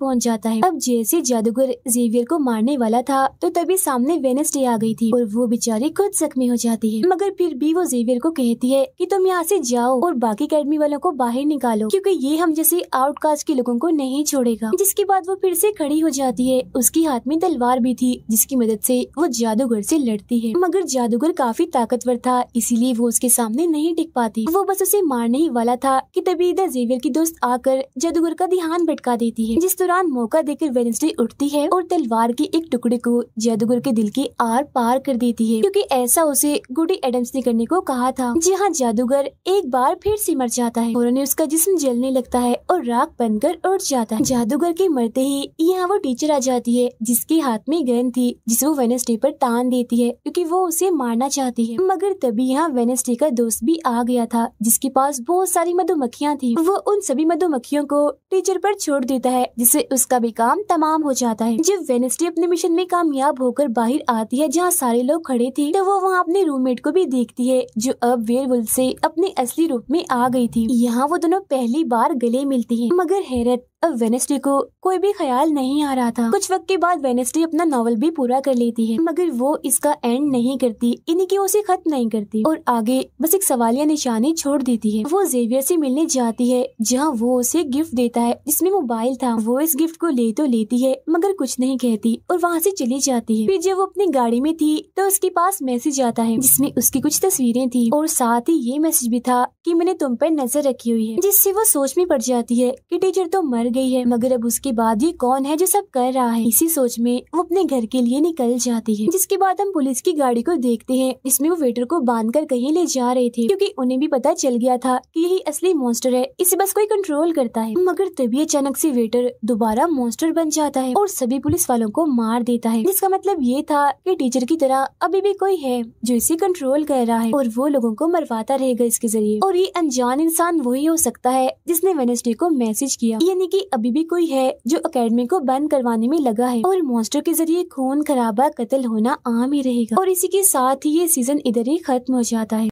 पहुँच जाता है अब जैसे जादूगर जेवियर को मारने वाला था तो तभी सामने वेनेसडे आ गई थी और वो बेचारी खुद जख्मी हो जाती है मगर फिर भी वो जेवियर को कहती है कि तुम यहाँ से जाओ और बाकी अकेडमी वालों को बाहर निकालो क्योंकि ये हम जैसे आउटकास्ट के लोगों को नहीं छोड़ेगा जिसके बाद वो फिर से खड़ी हो जाती है उसके हाथ में तलवार भी थी जिसकी मदद से वो जादूगर से लड़ती है मगर जादूगर काफी ताकतवर था इसीलिए वो उसके सामने नहीं टिक पाती वो बस उसे मारने ही वाला था कि तभी इधर जेवियर की दोस्त आकर जादूगर का ध्यान भटका देती है जिस दौरान मौका देकर वेनेसडे उठती है और तलवार के एक टुकड़े को जादूगर के दिल के आर पार कर देती है क्योंकि ऐसा उसे गुडी एडम्स ने करने को कहा था जहाँ जादूगर एक बार फिर से मर जाता है उन्होंने उसका जिसम जलने लगता है और राख बनकर उठ जाता है जादूगर के मरते ही यहाँ वो टीचर आ जाती है जिसके हाथ में गन थी जिसे वो वेनेसडे पर तान देती है क्योंकि वो उसे मारना चाहती है मगर तभी यहाँ वेनेसडे का दोस्त भी आ गया था जिसके पास बहुत सारी मधुमक्खियाँ थी वो उन सभी मधुमक्खियों को टीचर पर छोड़ देता है जिससे उसका भी काम तमाम हो जाता है जब वेनेसडे अपने मिशन में कामयाब होकर बाहर आती है जहाँ सारे लोग खड़े थे तो वो वहाँ अपने रूममेट को भी देखती है जो अब वेयर से अपने असली रूप में आ गई थी यहाँ वो दोनों पहली बार गले मिलती है मगर हैरत अब वेनेसडे को कोई भी ख्याल नहीं आ रहा था कुछ वक्त के बाद वेनेस्टी अपना नॉवल भी पूरा कर लेती है मगर वो इसका एंड नहीं करती इन्हीं की उसे खत्म नहीं करती और आगे बस एक सवालिया निशानी छोड़ देती है वो जेवियर से मिलने जाती है जहाँ वो उसे गिफ्ट देता है जिसमें मोबाइल था वो इस गिफ्ट को ले तो लेती है मगर कुछ नहीं कहती और वहाँ से चली जाती है फिर जब वो अपनी गाड़ी में थी तो उसके पास मैसेज आता है जिसमे उसकी कुछ तस्वीरें थी और साथ ही ये मैसेज भी था की मैंने तुम पर नजर रखी हुई है जिससे वो सोच में पड़ जाती है की टीचर तो मर गई है मगर अब उसके बाद ये कौन है जो सब कर रहा है इसी सोच में वो अपने घर के लिए निकल जाती है जिसके बाद हम पुलिस की गाड़ी को देखते हैं इसमें वो वेटर को बांध कर कहीं ले जा रहे थे क्योंकि उन्हें भी पता चल गया था कि यही असली मॉन्स्टर है इसे बस कोई कंट्रोल करता है मगर तभी अचानक से वेटर दोबारा मॉन्स्टर बन जाता है और सभी पुलिस वालों को मार देता है जिसका मतलब ये था कि टीचर की तरह अभी भी कोई है जो इसे कंट्रोल कर रहा है और वो लोगों को मरवाता रहेगा इसके जरिए और ये अनजान इंसान वही हो सकता है जिसने वेनेसडे को मैसेज किया यानी कि अभी भी कोई है जो अकेडमी को बंद करवाने में लगा है और मॉन्स्टर के जरिए खून खराबा कत्ल होना आम ही रहेगा और इसी के साथ ही ये सीजन इधर ही खत्म हो जाता है